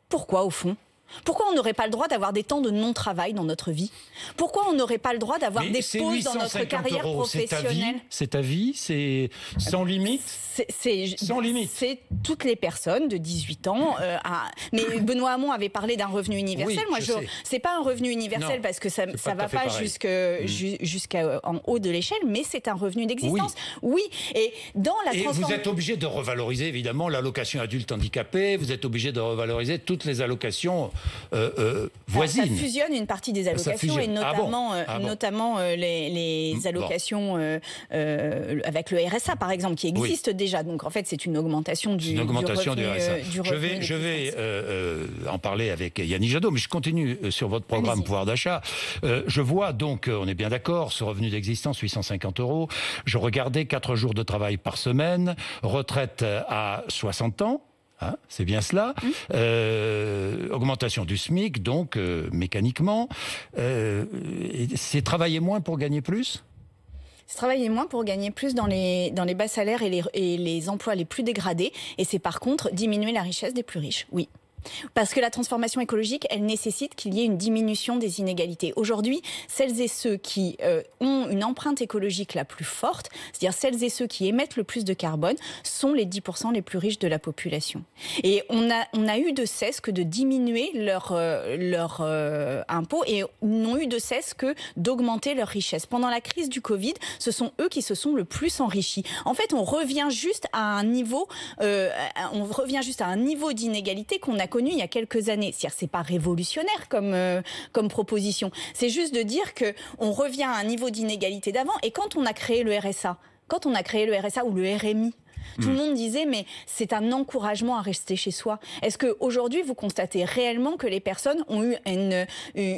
Pourquoi au fond pourquoi on n'aurait pas le droit d'avoir des temps de non-travail dans notre vie Pourquoi on n'aurait pas le droit d'avoir des pauses dans notre carrière professionnelle C'est ta vie C'est sans limite C'est sans limite. C'est toutes les personnes de 18 ans. Euh, mais Benoît Hamon avait parlé d'un revenu universel. Moi, je, c'est pas un revenu universel parce que ça, ne va pas jusqu'en mm. euh, haut de l'échelle, mais c'est un revenu d'existence. Oui. Et dans la et vous êtes obligé de revaloriser évidemment l'allocation adulte handicapé. Vous êtes obligé de revaloriser toutes les allocations euh, euh, ça fusionne une partie des allocations et notamment, les, allocations avec le RSA par exemple qui existe déjà. Donc en fait c'est une augmentation du, augmentation du, revenu, euh, je vais, je vais en parler avec Yannick Jadot, mais je continue sur votre programme pouvoir d'achat. je vois donc, on est bien d'accord, ce revenu d'existence 850 euros. Je regardais 4 jours de travail par semaine, retraite à 60 ans. Ah, c'est bien cela. Euh, augmentation du SMIC, donc euh, mécaniquement. Euh, c'est travailler moins pour gagner plus c'est travailler moins pour gagner plus dans les, dans les bas salaires et les emplois les plus dégradés. Et c'est par contre diminuer la richesse des plus riches, oui. Parce que la transformation écologique, elle nécessite qu'il y ait une diminution des inégalités. Aujourd'hui, celles et ceux qui euh, ont une empreinte écologique la plus forte, c'est-à-dire celles et ceux qui émettent le plus de carbone, sont les 10% les plus riches de la population. Et on a, on a eu de cesse que de diminuer leur, impôts euh, leur euh, impôt et n'ont eu de cesse que d'augmenter leur richesse. Pendant la crise du Covid, ce sont eux qui se sont le plus enrichis. En fait, on revient juste à un niveau, on revient juste à un niveau d'inégalité qu'on a connu il y a quelques années. C'est-à-dire, c'est pas révolutionnaire comme euh, comme proposition. C'est juste de dire que on revient à un niveau d'inégalité d'avant. Et quand on a créé le RSA, quand on a créé le RSA ou le RMI, tout le hmm. monde disait, mais c'est un encouragement à rester chez soi. Est-ce qu'aujourd'hui, vous constatez réellement que les personnes ont eu euh,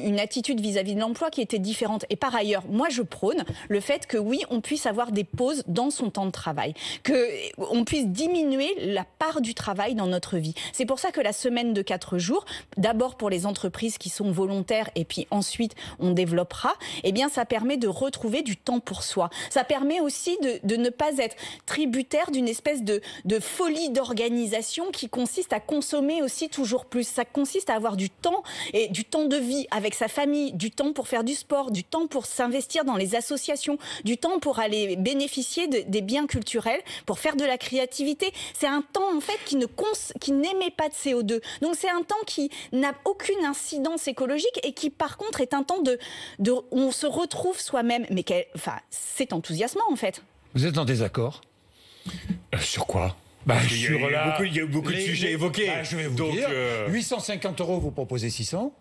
une, attitude vis-à-vis de l'emploi qui était différente Et par ailleurs, moi, je prône le fait que oui, on puisse avoir des pauses dans son temps de travail, qu'on puisse diminuer la part du travail dans notre vie. C'est pour ça que la semaine de 4 jours, d'abord pour les entreprises qui sont volontaires et puis ensuite on développera, eh bien, ça permet de retrouver du temps pour soi. Ça permet aussi de, de ne pas être tributaire d'une espèce de, folie d'organisation qui consiste à consommer aussi toujours plus. Ça consiste à avoir du temps et du temps de vie avec sa famille, du temps pour faire du sport, du temps pour s'investir dans les associations, du temps pour aller bénéficier des biens culturels, pour faire de la créativité. C'est un temps en fait qui ne qui n'émet pas de CO2. Donc c'est un temps qui n'a aucune incidence écologique et qui par contre est un temps de, de on se retrouve soi-même. Mais enfin, c'est enthousiasmant en fait. Vous êtes en désaccord euh, sur quoi bah, il, y a, beaucoup, beaucoup de sujets évoqués. Bah, Donc, 850 euh, euros, vous proposez 600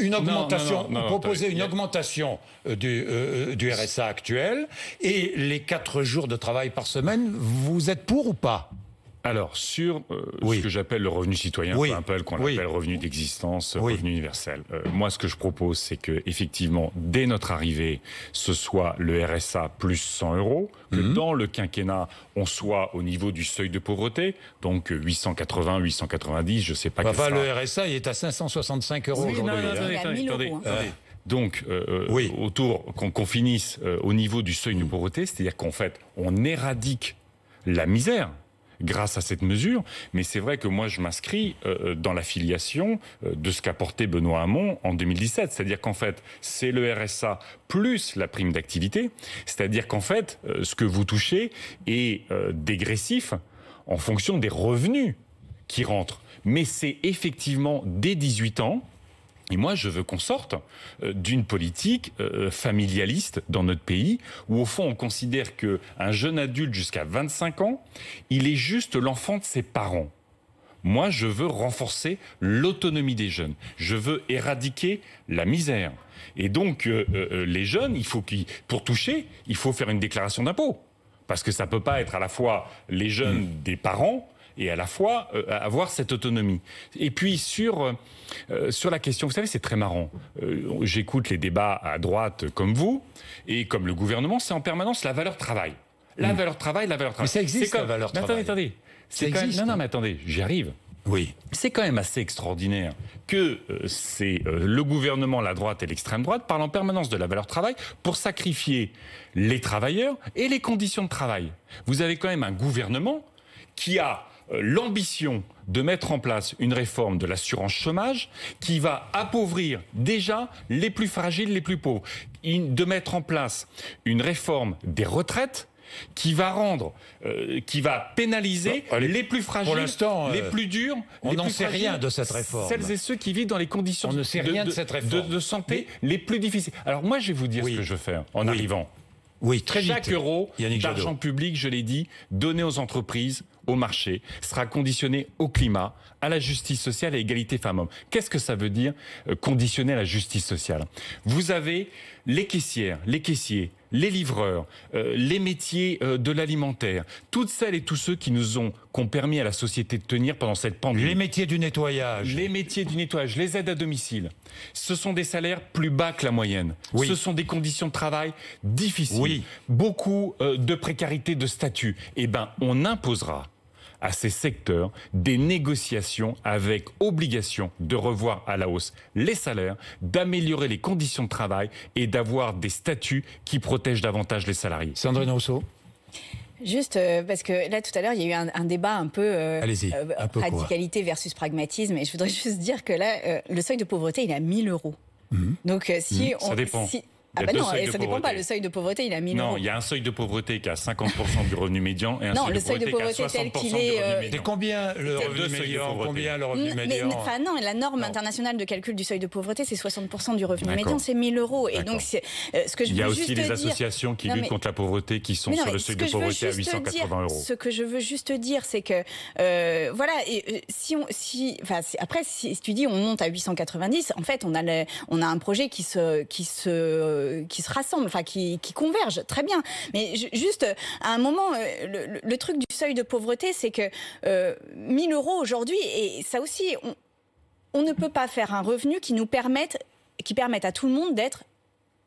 une augmentation, une augmentation euh, du, du, RSA actuel et les 4 jours de travail par semaine, vous êtes pour ou pas alors, sur euh, ce que j'appelle le revenu citoyen, oui. un peu qu'on appelle revenu d'existence, revenu universel. Euh, moi, ce que je propose, c'est que effectivement, dès notre arrivée, ce soit le RSA plus 100 euros, que mhm. dans le quinquennat, on soit au niveau du seuil de pauvreté, donc 880, euh, 890, je ne sais pas. Bah, bah, le RSA, il est à 565 euros aujourd'hui. attendez, donc, oui. autour qu'on finisse au niveau du seuil de mhm. pauvreté, c'est-à-dire qu'en fait, on éradique la misère grâce à cette mesure. Mais c'est vrai que moi, je m'inscris euh, euh, dans la filiation euh, de ce qu'a porté Benoît Hamon en 2017. C'est-à-dire qu'en fait, c'est le RSA plus la prime d'activité. C'est-à-dire qu'en fait, ce que vous touchez est dégressif en fonction des revenus qui rentrent. Mais c'est effectivement dès 18 ans, et moi, je veux qu'on sorte euh, d'une politique euh, familialiste dans notre pays, où au fond, on considère que un jeune adulte jusqu'à 25 ans, il est juste l'enfant de ses parents. Moi, je veux renforcer l'autonomie des jeunes. Je veux éradiquer la misère. Et donc, euh, les jeunes, il faut qu'ils, pour toucher, il faut faire une déclaration d'impôt, parce que ça peut pas être à la fois les jeunes mm. des parents et à la fois avoir cette autonomie. Et puis sur euh, sur la question, vous savez, c'est très marrant. Euh, j'écoute les débats à droite comme vous, et comme le gouvernement, c'est en permanence la valeur travail. La hmm. valeur travail, la valeur travail. Mais ça existe, la valeur travail. Attendez, attendez. Non, non, mais attendez, j'y arrive. Oui. C'est quand même assez extraordinaire que euh, c'est le gouvernement, la droite et l'extrême droite parlent en permanence de la valeur travail pour sacrifier les travailleurs et les conditions de travail. Vous avez quand même un gouvernement qui a euh, l'ambition de mettre en place une réforme de l'assurance chômage qui va appauvrir déjà les plus fragiles, les plus pauvres, de mettre en place une réforme des retraites qui va rendre, euh, qui va pénaliser bah, les plus fragiles, euh, les plus durs. On n'en sait rien de cette réforme. Celles et ceux qui vivent dans les conditions ne rien de, cette de, santé les plus difficiles. Alors moi, je vais vous dire ce que je veux faire en arrivant. Oui, très Chaque euro d'argent public, je l'ai dit, donné aux entreprises, au marché sera conditionné au climat, à la justice sociale et à égalité femmes-hommes. Qu'est-ce que ça veut dire euh, conditionner à la justice sociale Vous avez les caissières, les caissiers, les livreurs, euh, les métiers euh, de l'alimentaire, toutes celles et tous ceux qui nous ont, permis à la société de tenir pendant cette pandémie. Les métiers du nettoyage. Les métiers du nettoyage, les aides à domicile. Ce sont des salaires plus bas que la moyenne. Oui. Ce sont des conditions de travail difficiles. Oui. Beaucoup de précarité de statut. Eh bien, on imposera à ces secteurs des négociations avec obligation de revoir à la hausse les salaires, d'améliorer les conditions de travail et d'avoir des statuts qui protègent davantage les salariés. Sandrine Rousseau. Juste euh, parce que là tout à l'heure il y a eu un, débat un peu, euh, euh, radicalité versus pragmatisme et je voudrais [LAUGHS] juste dire que là le seuil de pauvreté il est à 1000 euros. Mhm. Donc si mhm. on, ça dépend. Ah ben non, euh, ça dépend pas. Le seuil de pauvreté, il a euros. Non, il y a un seuil de pauvreté qui a 50% du revenu médian et un seuil, de pauvreté, qui est 60% tel qu'il est. C'est euh, combien le revenu médian non, la norme internationale de calcul du seuil de pauvreté, c'est 60% du revenu médian, c'est 1000 euros. Et donc, euh, ce que je Il y a aussi les associations qui luttent contre la pauvreté qui sont sur le seuil de pauvreté à 880 euros. Ce que je veux juste dire, c'est que voilà, si on, après, si tu dis on monte à 890, en fait, on a on a un projet qui se qui se euh, qui se rassemblent, enfin qui, convergent, très bien. Mais juste euh, à un moment, euh, le, truc du seuil de pauvreté, c'est que 1000 euros aujourd'hui, et ça aussi, on, ne peut pas faire un revenu qui nous permette qui permette à tout le monde d'être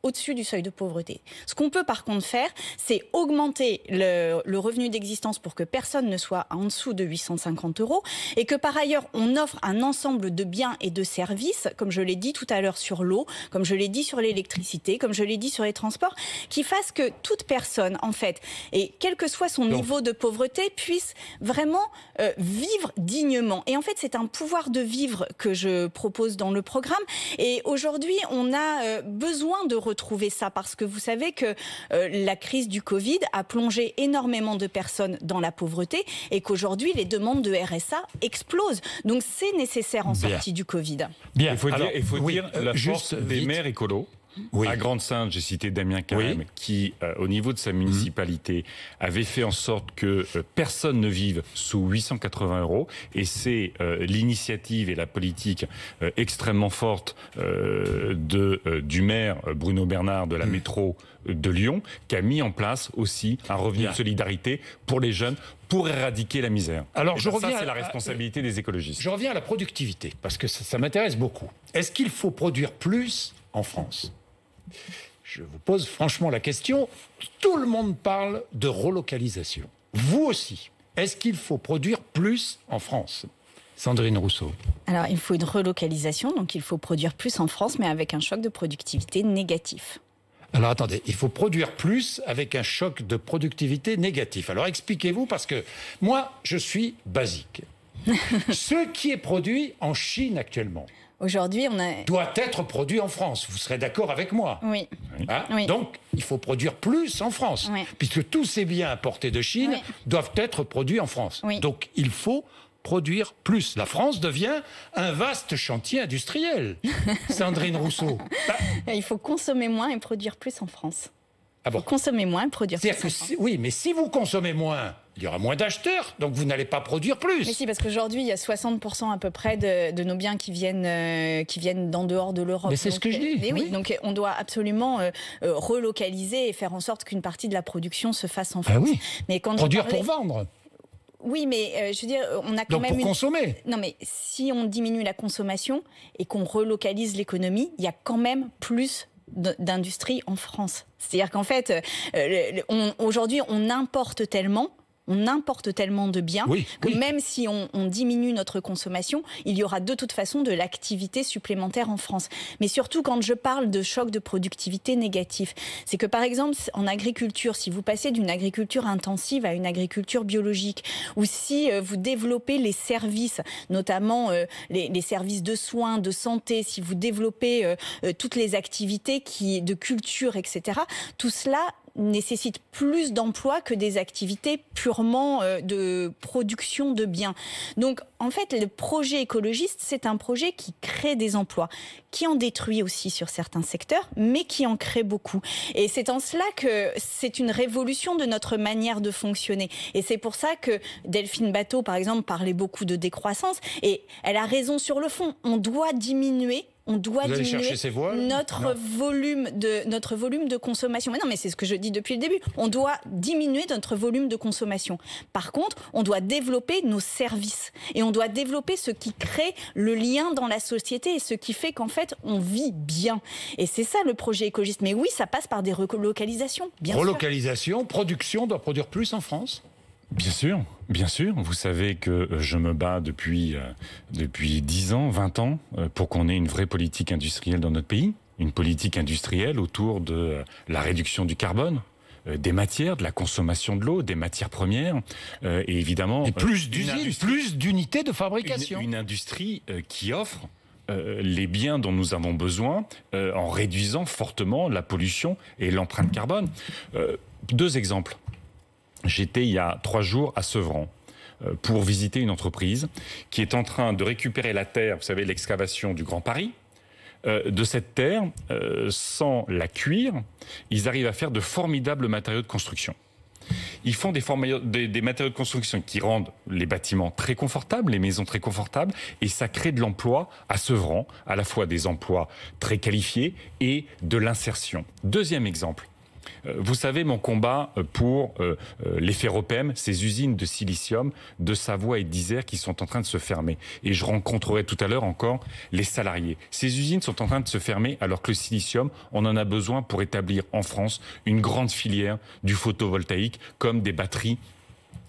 au-dessus du seuil de pauvreté. Ce qu'on peut par contre faire, c'est augmenter le, revenu d'existence pour que personne ne soit en dessous de 850 euros et que par ailleurs on offre un ensemble de biens et de services, comme je l'ai dit tout à l'heure sur l'eau, comme je l'ai dit sur l'électricité, comme je l'ai dit sur les transports, qui fassent que toute personne, en fait, et quel que soit son niveau de pauvreté, puisse vraiment euh, vivre dignement. Et en fait, c'est un pouvoir de vivre que je propose dans le programme. Et aujourd'hui, on a euh, besoin de trouver ça Parce que vous savez que euh, la crise du Covid a plongé énormément de personnes dans la pauvreté et qu'aujourd'hui, les demandes de RSA explosent. Donc c'est nécessaire en sortie du Covid. Bien. Il faut dire, la force des maires écolos oui. À Grande-Sainte, j'ai cité Damien Carême, qui, euh, au niveau de sa municipalité, mhm. avait fait en sorte que euh, personne ne vive sous 880 euros. Et c'est euh, l'initiative et la politique extrêmement forte du maire Bruno Bernard de la mhm. métro de Lyon, qui a mis en place aussi un revenu de solidarité pour les jeunes, pour éradiquer la misère. Alors, je ben, reviens. Ça, c'est la responsabilité des écologistes. Je reviens à la productivité, parce que ça m'intéresse beaucoup. Est-ce qu'il faut produire plus en France je vous pose franchement la question. Tout le monde parle de relocalisation. Vous aussi. Est-ce qu'il faut produire plus en France Sandrine Rousseau. Alors, il faut une relocalisation, donc il faut produire plus en France, mais avec un choc de productivité négatif. Alors attendez, il faut produire plus avec un choc de productivité négatif. Alors expliquez-vous parce que moi, je suis basique. [LAUGHS] Ce qui est produit en Chine actuellement, Aujourd'hui, on Doit être produit en France, vous serez d'accord avec moi Oui. Hein Donc, il faut produire plus en France, puisque tous ces biens importés de Chine doivent être produits en France. Donc, il faut produire plus. La France devient un vaste chantier industriel. [LAUGHS] Sandrine Rousseau. Il faut consommer moins et produire plus en France. Ah Consommer moins, produire plus. oui, mais si vous consommez moins, il y aura moins d'acheteurs, donc vous n'allez pas produire plus. Mais si, parce qu'aujourd'hui, il y a 60% à peu près de, nos biens qui viennent, euh, qui viennent d'en dehors de l'Europe. Mais c'est ce que je dis. oui, donc on doit absolument euh, euh, relocaliser et faire en sorte qu'une partie de la production se fasse en ah France. Mais produire pour vendre. Oui, mais je veux dire, on a quand Donc même. Pour consommer. Non, mais si on diminue la consommation et qu'on relocalise l'économie, il y a quand même plus d'industrie en France. C'est-à-dire qu'en fait, euh, aujourd'hui, on importe tellement on importe tellement de biens que même si on, diminue notre consommation, il y aura de toute façon de l'activité supplémentaire en France. Mais surtout, quand je parle de choc de productivité négatif, c'est que par exemple, en agriculture, si vous passez d'une agriculture intensive à une agriculture biologique, ou si euh, vous développez les services, notamment euh, les, services de soins, de santé, si vous développez euh, toutes les activités qui, de culture, etc., tout cela nécessite plus d'emplois que des activités purement euh, de production de biens. Donc en fait, le projet écologiste, c'est un projet qui crée des emplois, qui en détruit aussi sur certains secteurs, mais qui en crée beaucoup. Et c'est en cela que c'est une révolution de notre manière de fonctionner. Et c'est pour ça que Delphine Bateau, par exemple, parlait beaucoup de décroissance. Et elle a raison sur le fond. On doit diminuer on doit diminuer notre volume de notre volume de consommation. Mais non, mais c'est ce que je dis depuis le début. On doit diminuer notre volume de consommation. Par contre, on doit développer nos services et on doit développer ce qui crée le lien dans la société et ce qui fait qu'en fait on vit bien. Et c'est ça le projet écologiste. Mais oui, ça passe par des relocalisations. Bien relocalisation, production, doit produire plus en France. Bien sûr, bien sûr. Vous savez que euh, je me bats depuis, euh, depuis 10 ans, 20 ans, euh, pour qu'on ait une vraie politique industrielle dans notre pays. Une politique industrielle autour de la réduction du carbone, des matières, de la consommation de l'eau, des matières premières, et évidemment et plus d'usines, plus d'unités de fabrication. Une, industrie qui offre les biens dont nous avons besoin en réduisant fortement la pollution et l'empreinte carbone. deux exemples. J'étais il y a trois jours à Sevran euh, pour visiter une entreprise qui est en train de récupérer la terre, vous savez, l'excavation du Grand Paris. Euh, de cette terre, euh, sans la cuire, ils arrivent à faire de formidables matériaux de construction. Ils font des, des, matériaux de construction qui rendent les bâtiments très confortables, les maisons très confortables, et ça crée de l'emploi à Sevran, à la fois des emplois très qualifiés et de l'insertion. Deuxième exemple, euh, vous savez mon combat euh, pour euh, les ferropèmes, ces usines de silicium de Savoie et d'Isère qui sont en train de se fermer. Et je rencontrerai tout à l'heure encore les salariés. Ces usines sont en train de se fermer alors que le silicium, on en a besoin pour établir en France une grande filière du photovoltaïque comme des batteries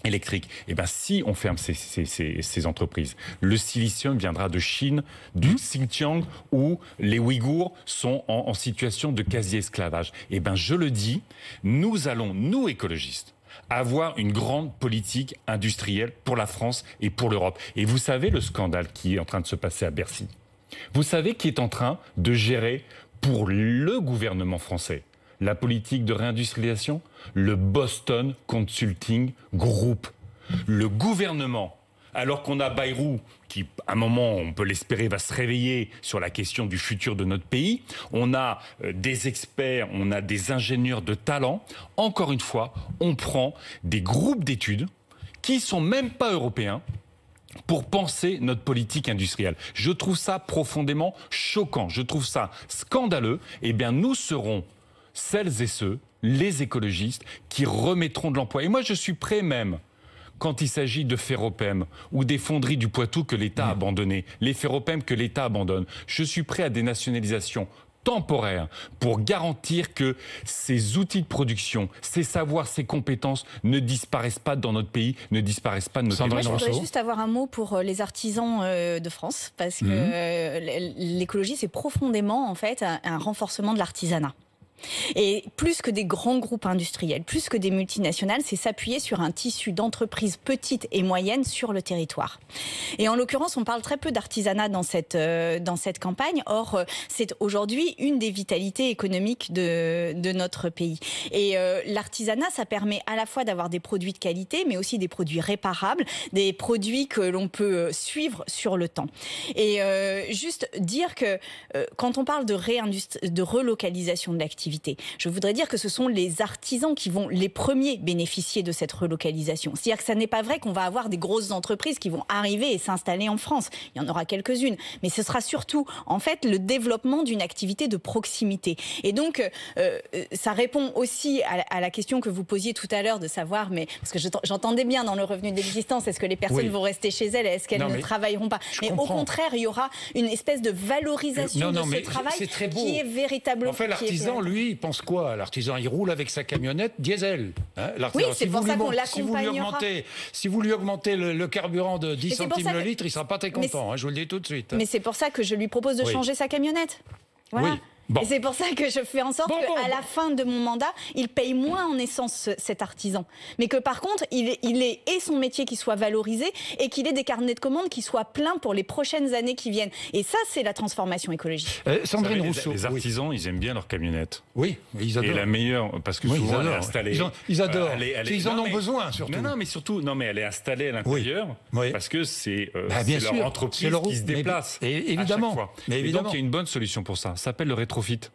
électrique. Et eh ben si on ferme ces, entreprises, le silicium viendra de Chine, du hmm. Xinjiang, où les Ouïghours sont en, situation de quasi-esclavage. Et eh ben je le dis, nous allons, nous écologistes, avoir une grande politique industrielle pour la France et pour l'Europe. Et vous savez le scandale qui est en train de se passer à Bercy. Vous savez qui est en train de gérer pour le gouvernement français la politique de réindustrialisation le Boston Consulting Group. Le gouvernement, alors qu'on a Bayrou, qui à un moment, on peut l'espérer, va se réveiller sur la question du futur de notre pays, on a euh, des experts, on a des ingénieurs de talent, encore une fois, on prend des groupes d'études qui sont même pas européens, pour penser notre politique industrielle. Je trouve ça profondément choquant, je trouve ça scandaleux. Eh bien, nous serons celles et ceux les écologistes qui remettront de l'emploi. Et moi, je suis prêt même quand il s'agit de ferropèmes ou des fonderies du Poitou que l'État a abandonnées, les ferropèmes que l'État abandonne. Je suis prêt à des nationalisations temporaires pour garantir que ces outils de production, ces savoirs, ces compétences ne disparaissent pas dans notre pays, ne disparaissent pas de notre pays. – je voudrais juste avoir un mot pour euh, les artisans euh, de France, parce que mhm. euh, l'écologie, c'est profondément en fait un renforcement de l'artisanat. Et plus que des grands groupes industriels, plus que des multinationales, c'est s'appuyer sur un tissu d'entreprises petites et moyennes sur le territoire. Et en l'occurrence, on parle très peu d'artisanat dans cette, euh, dans cette campagne. Or, euh, c'est aujourd'hui une des vitalités économiques de, de notre pays. Et euh, l'artisanat, ça permet à la fois d'avoir des produits de qualité, mais aussi des produits réparables, des produits que l'on peut suivre sur le temps. Et juste dire que quand on parle de, de relocalisation de l'activité, je voudrais dire que ce sont les artisans qui vont les premiers bénéficier de cette relocalisation. C'est-à-dire que ça n'est pas vrai qu'on va avoir des grosses entreprises qui vont arriver et s'installer en France. Il y en aura quelques-unes, mais ce sera surtout en fait le développement d'une activité de proximité. Et donc euh, euh, ça répond aussi à la, question que vous posiez tout à l'heure de savoir, mais parce que j'entendais bien dans le revenu d'existence, est-ce que les personnes vont rester chez elles, est-ce qu'elles ne travailleront pas Mais au contraire, il y aura une espèce de valorisation euh, de ce travail qui est véritablement. En fait, l'artisan, lui, il pense quoi L'artisan, il roule avec sa camionnette diesel. Hein oui, c'est si pour ça qu'on vous, lui augmentez, si vous lui augmentez le, carburant de 10 centimes le litre, il ne sera pas très content, hein, je vous le dis tout de suite. Mais c'est pour ça que je lui propose de changer sa camionnette. Voilà. Et c'est pour ça que je fais en sorte qu'à la fin de mon mandat, il paye moins en essence cet artisan. Mais que par contre, il, il ait et son métier qui soit valorisé et qu'il ait des carnets de commandes qui soient pleins pour les prochaines années qui viennent. Et ça, c'est la transformation écologique. Euh, Sandrine Rousseau. Les, artisans, ils aiment bien leurs camionnettes. Oui, ils adorent. Et la meilleure, parce que souvent, ils elle est Ils, adorent. ils en ont besoin, surtout. Non, mais surtout, non, mais elle est installée à l'intérieur parce que c'est leur entreprise qui se déplace. évidemment. évidemment. Et donc, il y a une bonne solution pour ça. Ça s'appelle le rétro profite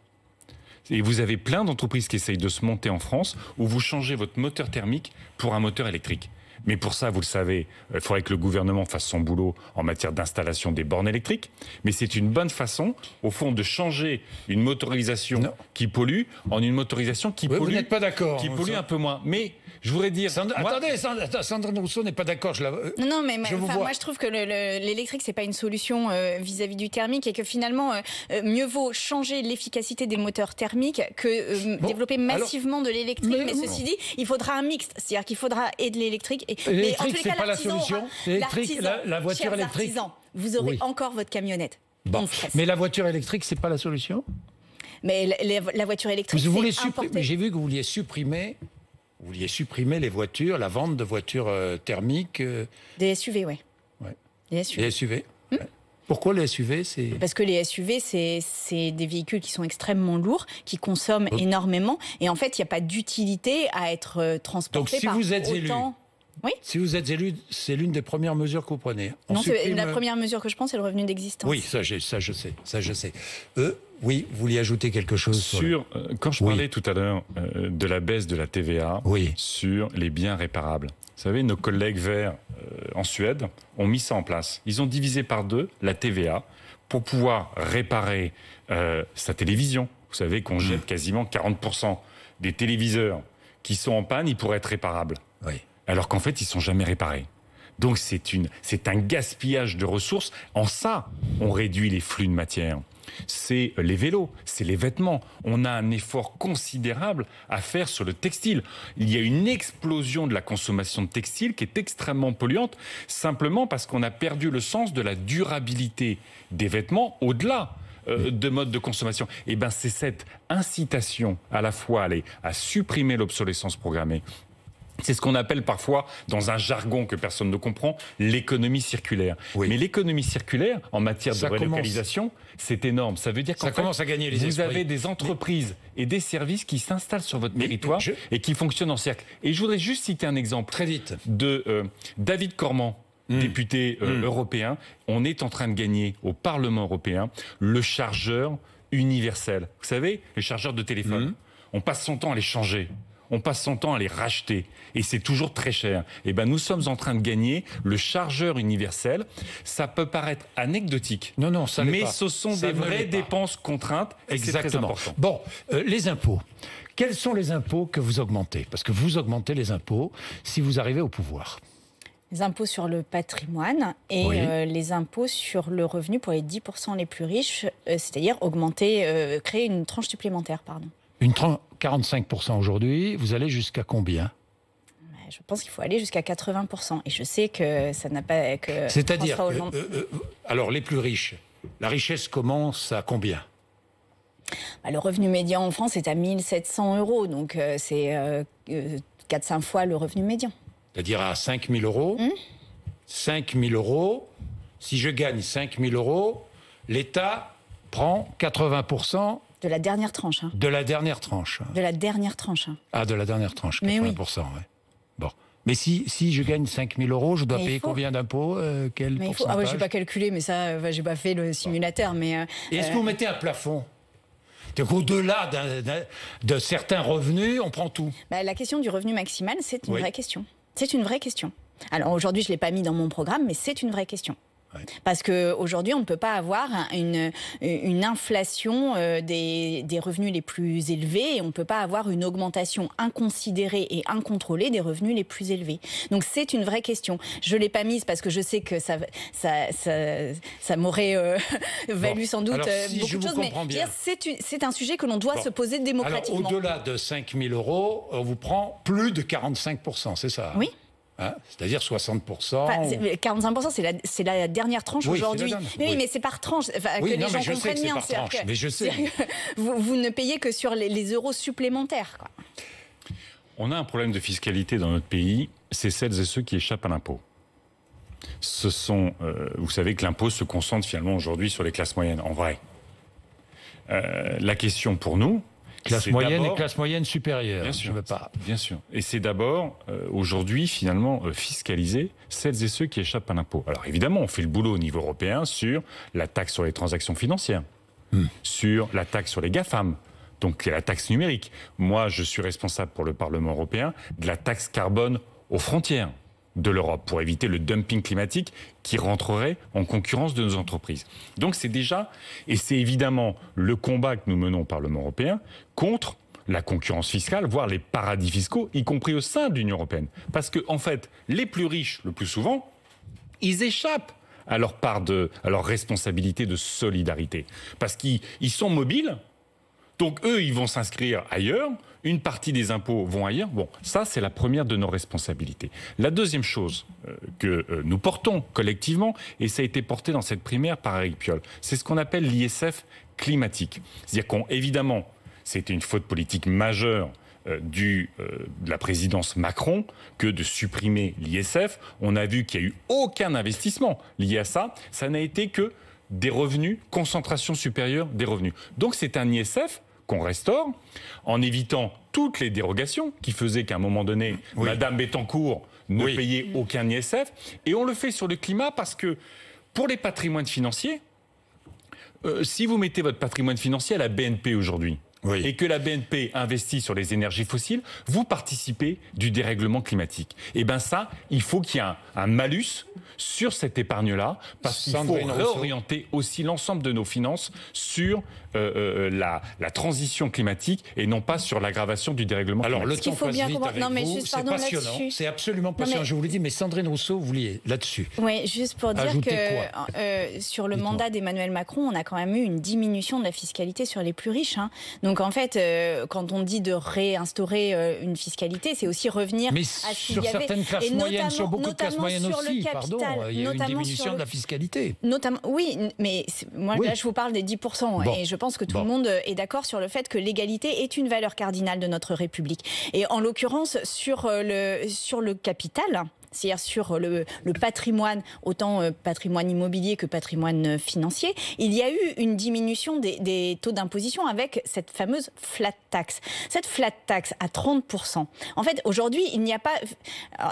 Et vous avez plein d'entreprises qui essayent de se monter en France où vous changez votre moteur thermique pour un moteur électrique. Mais pour ça, vous le savez, euh, il faudrait que le gouvernement fasse son boulot en matière d'installation des bornes électriques. Mais c'est une bonne façon, au fond, de changer une motorisation qui pollue en une motorisation qui pollue. pas Qui hein, pollue un peu moins. Mais je voudrais dire. attendez, Sandra, Rousseau n'est pas d'accord. Je non, mais, moi, je trouve que l'électrique, c'est pas une solution euh, vis-à-vis du thermique et que finalement, euh, euh, mieux vaut changer l'efficacité des moteurs thermiques que développer massivement de l'électrique. Mais, ceci dit, il faudra un mixte, c'est-à-dire qu'il faudra et de l'électrique. Et, mais en pas la solution. L'électrique, la, voiture électrique. Artisans, vous aurez encore votre camionnette. Bon. Mais la voiture électrique, c'est pas la solution mais la, voiture électrique. Vous voulez supprimer J'ai vu que vous vouliez supprimer vous vouliez supprimer les voitures, la vente de voitures euh, thermiques. Euh des SUV, oui. Ouais. Des SUV. Des SUV. Hmm Pourquoi les SUV c'est... Parce que les SUV, c'est, des véhicules qui sont extrêmement lourds, qui consomment oh. énormément. Et en fait, il n'y a pas d'utilité à être euh, transporté Donc, si vous êtes autant... Si vous êtes élu, c'est l'une des premières mesures que vous prenez. la euh, première mesure que je prends, c'est le revenu d'existence. Oui, ça, ça, je sais, ça je sais. Euh, oui, vous vouliez ajouter quelque chose sur, euh, quand je parlais tout à l'heure euh, de la baisse de la TVA sur les biens réparables. Vous savez, nos collègues verts en Suède ont mis ça en place. Ils ont divisé par deux la TVA pour pouvoir réparer sa télévision. Vous savez qu'on mmh. jette quasiment 40% des téléviseurs qui sont en panne, ils pourraient être réparables. Oui alors qu'en fait, ils sont jamais réparés. Donc c'est une, un gaspillage de ressources. En ça, on réduit les flux de matière. C'est euh, les vélos, c'est les vêtements. On a un effort considérable à faire sur le textile. Il y a une explosion de la consommation de textile qui est extrêmement polluante, simplement parce qu'on a perdu le sens de la durabilité des vêtements au-delà euh, de mode de consommation. Et eh ben c'est cette incitation à la fois à supprimer l'obsolescence programmée c'est ce qu'on appelle parfois, dans un jargon que personne ne comprend, l'économie circulaire. Mais l'économie circulaire, en matière de relocalisation, c'est énorme. Ça veut dire qu'en commence à gagner vous avez des entreprises et des services qui s'installent sur votre territoire et qui fonctionnent en cercle. Et je voudrais juste citer un exemple. Très vite. De euh, David Cormand, hum. député euh, hum. européen, on est en train de gagner au Parlement européen le chargeur universel. Vous savez, les chargeurs de téléphone. Hum. On passe son temps à les changer on passe son temps à les racheter et c'est toujours très cher. Et eh ben nous sommes en train de gagner le chargeur universel. Ça peut paraître anecdotique. Non non, ça Mais ce sont des vraies dépenses contraintes Exactement. bon, euh, les impôts. Quels sont les impôts que vous augmentez Parce que vous augmentez les impôts si vous arrivez au pouvoir les impôts sur le patrimoine et euh, les impôts sur le revenu pour les 10% les plus riches, euh, c'est-à-dire augmenter, créer une tranche supplémentaire, pardon. Une 45% aujourd'hui, vous allez jusqu'à combien je pense qu'il faut aller jusqu'à 80%. Et je sais que ça n'a pas. C'est-à-dire. Euh, euh, euh, alors, les plus riches, la richesse commence à combien bah, Le revenu médian en France est à 1700 euros. Donc, c'est 4-5 fois le revenu médian. C'est-à-dire à 5000 euros. 5 hmm 5000 euros. Si je gagne 5000 euros, l'État prend 80% Hein. De la dernière tranche. De la dernière tranche. De la dernière tranche. Hein. Ah, de la dernière tranche, 80%. oui. Bon. Mais si, je gagne 000 euros, je dois payer combien d'impôts euh, Quel mais ah, pourcentage ah ouais, j'ai pas calculé, mais ça, je euh, j'ai pas fait le simulateur. Mais euh, est-ce qu'on que vous mettez un plafond au-delà de certains revenus, on prend tout. Bah, la question du revenu maximal, c'est une vraie question. C'est une vraie question. Alors aujourd'hui, je ne l'ai pas mis dans mon programme, mais c'est une vraie question. Parce qu'aujourd'hui, on ne peut pas avoir une, une inflation euh, des, revenus les plus élevés et on ne peut pas avoir une augmentation inconsidérée et incontrôlée des revenus les plus élevés. Donc c'est une vraie question. Je ne l'ai pas mise parce que je sais que ça, ça, ça, m'aurait euh, [LAUGHS] valu sans doute euh, beaucoup de choses, mais c'est un sujet que l'on doit se poser démocratiquement. Au-delà de 5 000 euros, on vous prend plus de 45 c'est ça hein Oui. Ah, c'est-à-dire 60 45 c'est la, dernière tranche aujourd'hui. oui, mais c'est par tranche. que les gens comprennent bien. Par tranche, mais je sais. Vous, ne payez que sur les, euros supplémentaires. On a un problème de fiscalité dans notre pays. C'est celles et ceux qui échappent à l'impôt. Ce sont, euh, vous savez que l'impôt se concentre finalement aujourd'hui sur les classes moyennes, en vrai. Euh, la question pour nous, Classe moyenne et classe moyenne supérieure. Bien sûr, veux pas. Bien sûr. Et c'est d'abord, euh, aujourd'hui, finalement, euh, fiscaliser celles et ceux qui échappent à l'impôt. Alors évidemment, on fait le boulot au niveau européen sur la taxe sur les transactions financières, hmm. sur la taxe sur les GAFAM, donc la taxe numérique. Moi, je suis responsable pour le Parlement européen de la taxe carbone aux frontières de l'Europe pour éviter le dumping climatique qui rentrerait en concurrence de nos entreprises. Donc c'est déjà, et c'est évidemment le combat que nous menons au Parlement européen contre la concurrence fiscale, voire les paradis fiscaux, y compris au sein de l'Union européenne. Parce que, en fait, les plus riches, le plus souvent, ils échappent à leur part de, à leur responsabilité de solidarité. Parce qu'ils sont mobiles, donc eux, ils vont s'inscrire ailleurs, une partie des impôts vont ailleurs. Bon, ça, c'est la première de nos responsabilités. La deuxième chose euh, que euh, nous portons collectivement, et ça a été porté dans cette primaire par Eric Piolle, c'est ce qu'on appelle l'ISF climatique. C'est-à-dire qu'on, évidemment, c'était une faute politique majeure euh, du, de la présidence Macron que de supprimer l'ISF. On a vu qu'il n'y a eu aucun investissement lié à ça. Ça n'a été que des revenus, concentration supérieure des revenus. Donc c'est un ISF qu'on restaure, en évitant toutes les dérogations qui faisaient qu'à un moment donné, Madame Bettencourt ne payait aucun ISF. Et on le fait sur le climat parce que pour les patrimoines financiers, euh, si vous mettez votre patrimoine financier à la BNP aujourd'hui, et que la BNP investit sur les énergies fossiles, vous participez du dérèglement climatique. Et eh bien ça, il faut qu'il y ait un, malus sur cette épargne-là, parce qu'il faut réorienter aussi l'ensemble de nos finances sur euh, euh, euh, la, transition climatique et non pas sur l'aggravation du dérèglement Alors, climatique. Alors, le vite avec vous. C'est passionnant. C'est absolument passionnant. Je vous l'ai dis, mais Sandrine Rousseau, vous l'y là-dessus. Oui, juste pour dire que sur le mandat d'Emmanuel Macron, on a quand même eu une diminution de la fiscalité sur les plus riches. Hein. Donc, en fait, quand on dit de réinstaurer une fiscalité, c'est aussi revenir à ce sur y certaines classes moyennes, sur beaucoup de classes moyennes aussi, capital, pardon, il y a une diminution de la fiscalité. Notamment, oui, mais moi, là, je vous parle des 10%. Et je je pense que tout le monde est d'accord sur le fait que l'égalité est une valeur cardinale de notre République. Et en l'occurrence, sur euh, le, sur le capital, c'est-à-dire sur le, patrimoine, autant euh, patrimoine immobilier que patrimoine euh, financier, il y a eu une diminution des, taux d'imposition avec cette fameuse flat tax. Cette flat tax à 30%, en fait, aujourd'hui, il n'y a pas,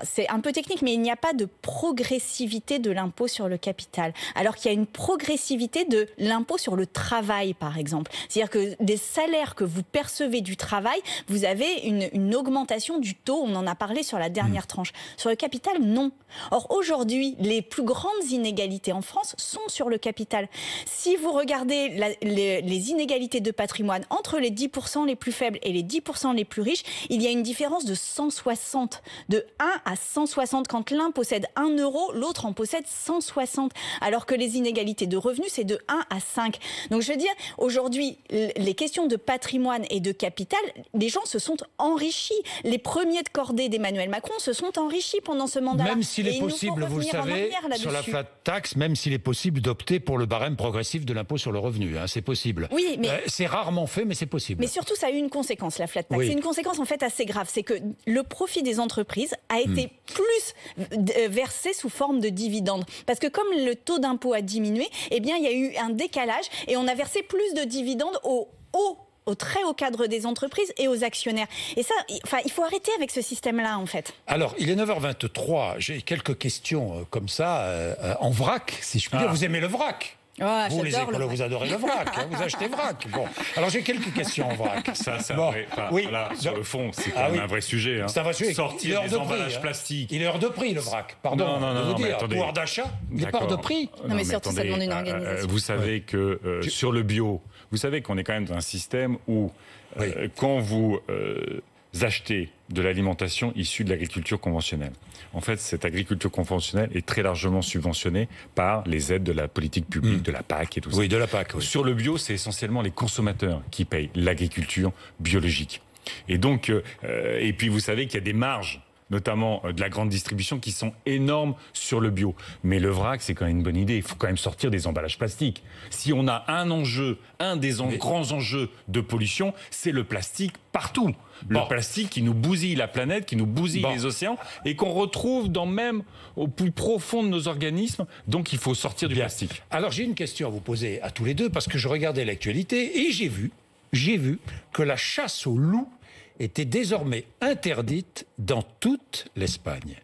c'est un peu technique, mais il n'y a pas de progressivité de l'impôt sur le capital, alors qu'il y a une progressivité de l'impôt sur le travail, par exemple. C'est-à-dire que des salaires que vous percevez du travail, vous avez une, augmentation du taux, on en a parlé sur la dernière mmh. tranche. Sur le capital, non. Or, aujourd'hui, les plus grandes inégalités en France sont sur le capital. Si vous regardez les, les, inégalités de patrimoine entre les 10% les plus faibles et les 10% les plus riches, il y a une différence de 160, de 1 à 160. Quand l'un possède 1 euro, l'autre en possède 160, alors que les inégalités de revenus, c'est de 1 à 5. Donc, je veux dire, aujourd'hui, les questions de patrimoine et de capital, les gens se sont enrichis. Les premiers de cordée d'Emmanuel Macron se sont enrichis pendant ce même s'il est possible, vous le savez, sur la flat tax, même s'il est possible d'opter pour le barème progressif de l'impôt sur le revenu, hein, c'est possible. Oui, mais euh, c'est rarement fait, mais c'est possible. Mais surtout, ça a eu une conséquence, la flat tax. C'est une conséquence en fait assez grave, c'est que le profit des entreprises a hmm. été plus euh, versé sous forme de dividendes, parce que comme le taux d'impôt a diminué, eh bien, il y a eu un décalage et on a versé plus de dividendes au haut au très haut cadre des entreprises et aux actionnaires. Et ça, enfin, il faut arrêter avec ce système-là, en fait. Alors, il est 9h23. J'ai quelques questions euh, comme ça, euh, euh, en vrac, si je puis dire. Ah. Vous aimez le vrac Oh, vous, les écolos, vous adorez le vrac, hein. vous achetez vrac. Bon, alors j'ai quelques questions en vrac. [LAUGHS] Ça, c'est bon. oui. sur le fond, c'est ah quand même un vrai sujet. Hein. C'est un Sortir les emballages hein. plastiques. Il est hors de prix, le vrac. Pardon. Non, non, non. non dire. Pouvoir d'achat, il est hors de prix. Non, mais, surtout, ça demande une ah, organisation. vous savez que sur le bio, vous savez qu'on est quand même dans un système où, euh, quand vous euh, achetez de l'alimentation issue de l'agriculture conventionnelle, en fait, cette agriculture conventionnelle est très largement subventionnée par les aides de la politique publique, mm. de la PAC et tout ça. Oui, de la PAC. Sur le bio, c'est essentiellement les consommateurs qui payent l'agriculture biologique. Et donc, euh, et puis vous savez qu'il y a des marges notamment euh, de la grande distribution, qui sont énormes sur le bio. Mais le vrac, c'est quand même une bonne idée. Il faut quand même sortir des emballages plastiques. Si on a un enjeu, un des grands enjeux de pollution, c'est le plastique partout. Le plastique qui nous bousille la planète, qui nous bousille les océans et qu'on retrouve dans même au plus profond de nos organismes. Donc il faut sortir du plastique. Alors j'ai une question à vous poser à tous les deux parce que je regardais l'actualité et j'ai vu, j'ai vu que la chasse au loup était désormais interdite dans toute l'Espagne.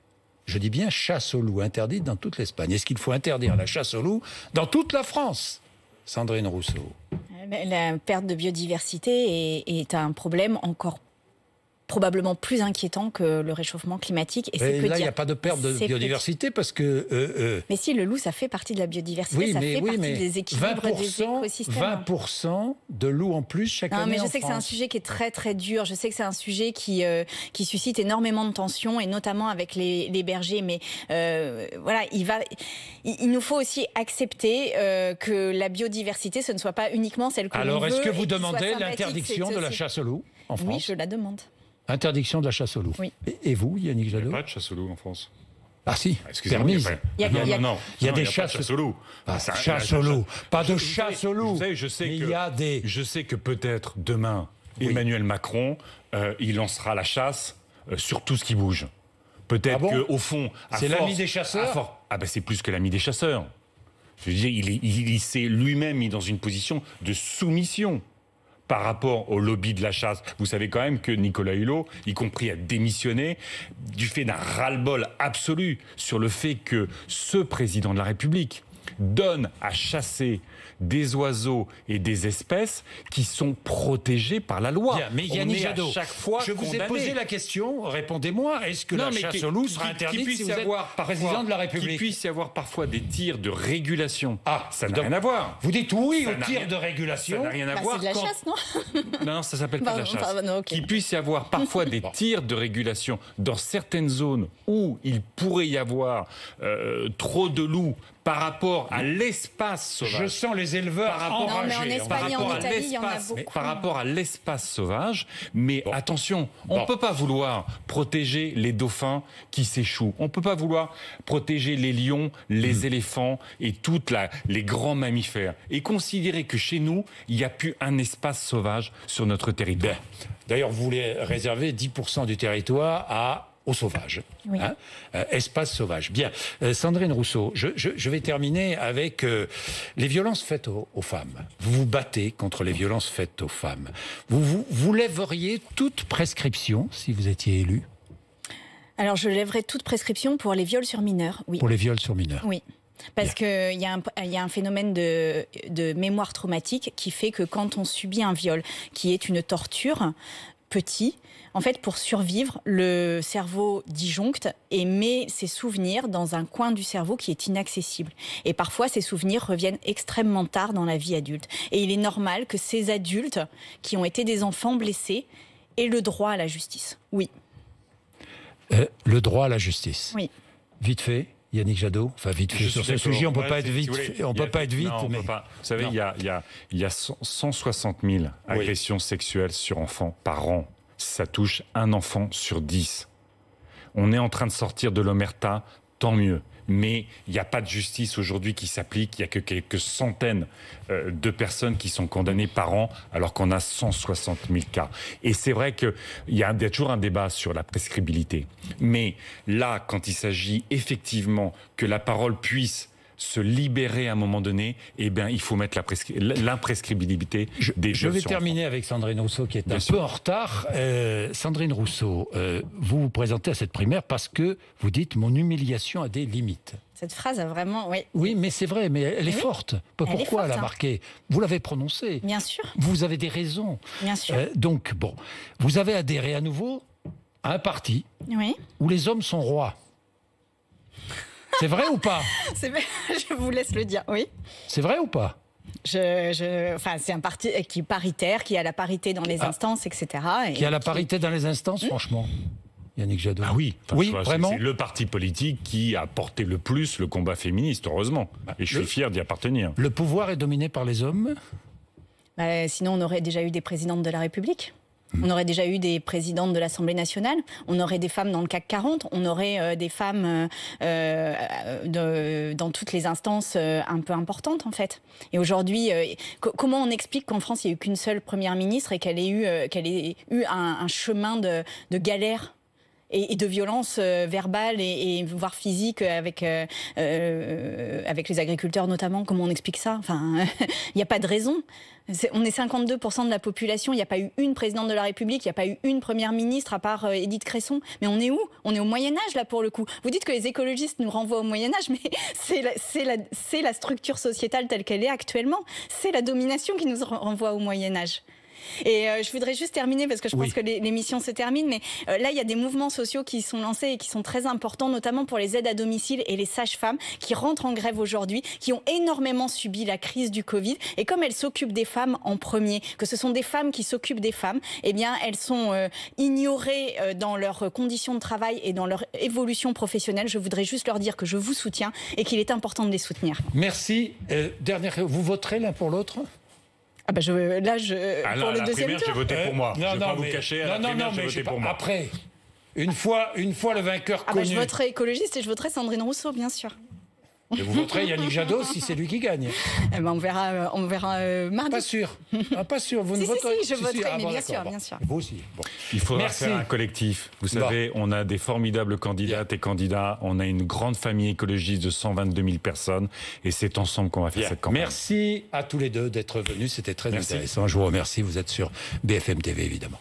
Je dis bien chasse aux loups, interdite dans toute l'Espagne. Est-ce qu'il faut interdire la chasse aux loups dans toute la France Sandrine Rousseau. La perte de biodiversité est, un problème encore plus probablement plus inquiétant que le réchauffement climatique. Et, là, il n'y a pas de perte de biodiversité parce que. Euh, euh, mais si, le loup, ça fait partie de la biodiversité, ça fait partie des équilibres 20 des écosystèmes. 20% de loups en plus chaque non, mais je sais que c'est un sujet qui est très très dur. Je sais que c'est un sujet qui, euh, qui suscite énormément de tensions et notamment avec les, bergers. Mais voilà, il, va, il, nous faut aussi accepter que la biodiversité, ce ne soit pas uniquement celle que Alors, est-ce que vous demandez l'interdiction de la chasse au loup, en France Oui, je la demande. Interdiction de la chasse au loup. Et, vous, Yannick Jadot pas de chasse au loup en France. Ah si, permise. Il y a, non, non, non. Il y a des chasses au loup. Pas de chasse au loup. Ah, ah, pas de chasse au loup. Je sais, que, je sais que peut-être demain, Emmanuel Macron, euh, il lancera la chasse euh, sur tout ce qui bouge. Peut-être ah qu'au fond, c'est l'ami des chasseurs. ah ben c'est plus que l'ami des chasseurs. Je veux dire, il, s'est lui-même mis dans une position de soumission par rapport au lobby de la chasse. Vous savez quand même que Nicolas Hulot, y compris, a démissionné du fait d'un ras-le-bol absolu sur le fait que ce président de la République donne à chasser des oiseaux et des espèces qui sont protégés par la loi. Bien, mais Yannick Jadot, chaque fois je vous ai posé la question, répondez-moi, est-ce que la chasse au loup sera interdite si vous êtes président de la République Qu'il puisse y avoir parfois des tirs de régulation. Ah, ça n'a rien à voir. Vous dites oui aux tirs de régulation. Ça n'a rien à bah, voir. C'est de la chasse, non [LAUGHS] Non, ça s'appelle pas de la chasse. Qui Qu'il puisse y avoir parfois [LAUGHS] des tirs de régulation dans certaines zones où il pourrait y avoir euh, trop de loups par rapport à l'espace sauvage. Je sens les éleveurs par par à rapport à l'espace sauvage, mais attention, on ne peut pas vouloir protéger les dauphins qui s'échouent. On ne peut pas vouloir protéger les lions, les hmm. éléphants et toutes la, les grands mammifères. Et considérer que chez nous, il n'y a plus un espace sauvage sur notre territoire. Ben, d'ailleurs, vous voulez réserver 10% du territoire à au sauvage. Hein. Euh, espace sauvage. Bien. Euh, Sandrine Rousseau, je, vais terminer avec euh, les violences faites aux, femmes. Vous vous battez contre les violences faites aux femmes. Vous, vous, lèveriez toute prescription si vous étiez élue alors, je lèverais toute prescription pour les viols sur mineurs, oui. Pour les viols sur mineurs Oui. Parce qu'il y, y, a un phénomène de, de, mémoire traumatique qui fait que quand on subit un viol, qui est une torture, petit, en fait, pour survivre, le cerveau disjoncte et met ses souvenirs dans un coin du cerveau qui est inaccessible. Et parfois, ces souvenirs reviennent extrêmement tard dans la vie adulte. Et il est normal que ces adultes, qui ont été des enfants blessés, aient le droit à la justice. Oui. Euh, le droit à la justice. Oui. Vite fait. Yannick Jadot Enfin, vite fait. Sur ce sujet, on ne peut, pas, être vite, peut pas être vite. Vous savez, il y a, 160 000 agressions sexuelles sur enfants par an ça touche un enfant sur dix. On est en train de sortir de l'omerta, tant mieux. Mais il n'y a pas de justice aujourd'hui qui s'applique. Il n'y a que quelques centaines euh, de personnes qui sont condamnées par an, alors qu'on a 160 000 cas. Et c'est vrai qu'il y, y a toujours un débat sur la prescribilité. Mais là, quand il s'agit effectivement que la parole puisse se libérer à un moment donné, eh bien, il faut mettre l'imprescriptibilité je, des choses. Je vais terminer avec Sandrine Rousseau qui est un peu en retard. Euh, Sandrine Rousseau, euh, vous vous présentez à cette primaire parce que vous dites mon humiliation a des limites. Cette phrase a vraiment, oui. mais c'est vrai, mais elle est forte. Pourquoi elle a hein. marqué la Vous l'avez prononcée. Bien sûr. Vous avez des raisons. Bien sûr. Euh, donc bon, vous avez adhéré à nouveau à un parti où les hommes sont rois. C'est vrai ou pas [LAUGHS] Je vous laisse le dire, oui. C'est vrai ou pas je, enfin, c'est un parti qui paritaire, qui a la parité dans les ah. instances, etc. qui a la parité dans les instances, hmm franchement. Yannick Jadot. Ah oui, oui vraiment. C'est le parti politique qui a porté le plus le combat féministe, heureusement. Bah, et je suis fier d'y appartenir. Le pouvoir est dominé par les hommes. Bah, sinon, on aurait déjà eu des présidentes de la République. Mm. On aurait déjà eu des présidentes de l'Assemblée nationale, on aurait des femmes dans le CAC 40, on aurait euh, des femmes euh, euh, dans toutes les instances un peu importantes en fait. Et aujourd'hui, comment on explique qu'en France, il n'y a eu qu'une seule première ministre et qu'elle ait eu, qu'elle ait eu un, chemin de galère et, de violence euh, verbale et, voire physique euh, avec, euh, avec les agriculteurs notamment. Comment on explique ça Enfin, [LAUGHS] il n'y a pas de raison. on est 52% de la population. Il n'y a pas eu une présidente de la République, il n'y a pas eu une première ministre à part Édith Cresson. Mais on est où On est au Moyen Âge là pour le coup. Vous dites que les écologistes nous renvoient au Moyen Âge, [LAUGHS] mais c'est la structure sociétale telle qu'elle est actuellement. C'est la domination qui nous renvoie au Moyen Âge. Et euh, je voudrais juste terminer parce que je pense que l'émission se termine, mais euh, là, il y a des mouvements sociaux qui sont lancés et qui sont très importants, notamment pour les aides à domicile et les sages-femmes qui rentrent en grève aujourd'hui, qui ont énormément subi la crise du Covid. Et comme elles s'occupent des femmes en premier, que ce sont des femmes qui s'occupent des femmes, eh bien, elles sont euh, ignorées dans leurs conditions de travail et dans leur évolution professionnelle. Je voudrais juste leur dire que je vous soutiens et qu'il est important de les soutenir. Merci. dernière, vous voterez l'un pour l'autre ah bah je, là, je, ah pour là, le la deuxième primaire, tour. j'ai voté pour moi. Non, je non, pas vous cacher, à non, la primaire, j'ai mais voté pour moi. Après, une fois, une fois le vainqueur connu. Ah bah je voterai écologiste et je voterai Sandrine Rousseau, bien sûr. Et vous voterez Yannick Jadot si c'est lui qui gagne. Eh ben, on verra, euh, on verra euh, mardi. Pas sûr. Ah, pas sûr. Vous [LAUGHS] ne si, si, si, je voterai, ah, mais bien, sûr, bien sûr. Vous aussi. Bon. Il faudra faire un collectif. Vous savez, on a des formidables candidates et candidats. On a une grande famille écologiste de 122 000 personnes. Et c'est ensemble qu'on va faire cette campagne. Merci à tous les deux d'être venus. C'était très intéressant. Je vous remercie. Vous êtes sur BFM TV, évidemment.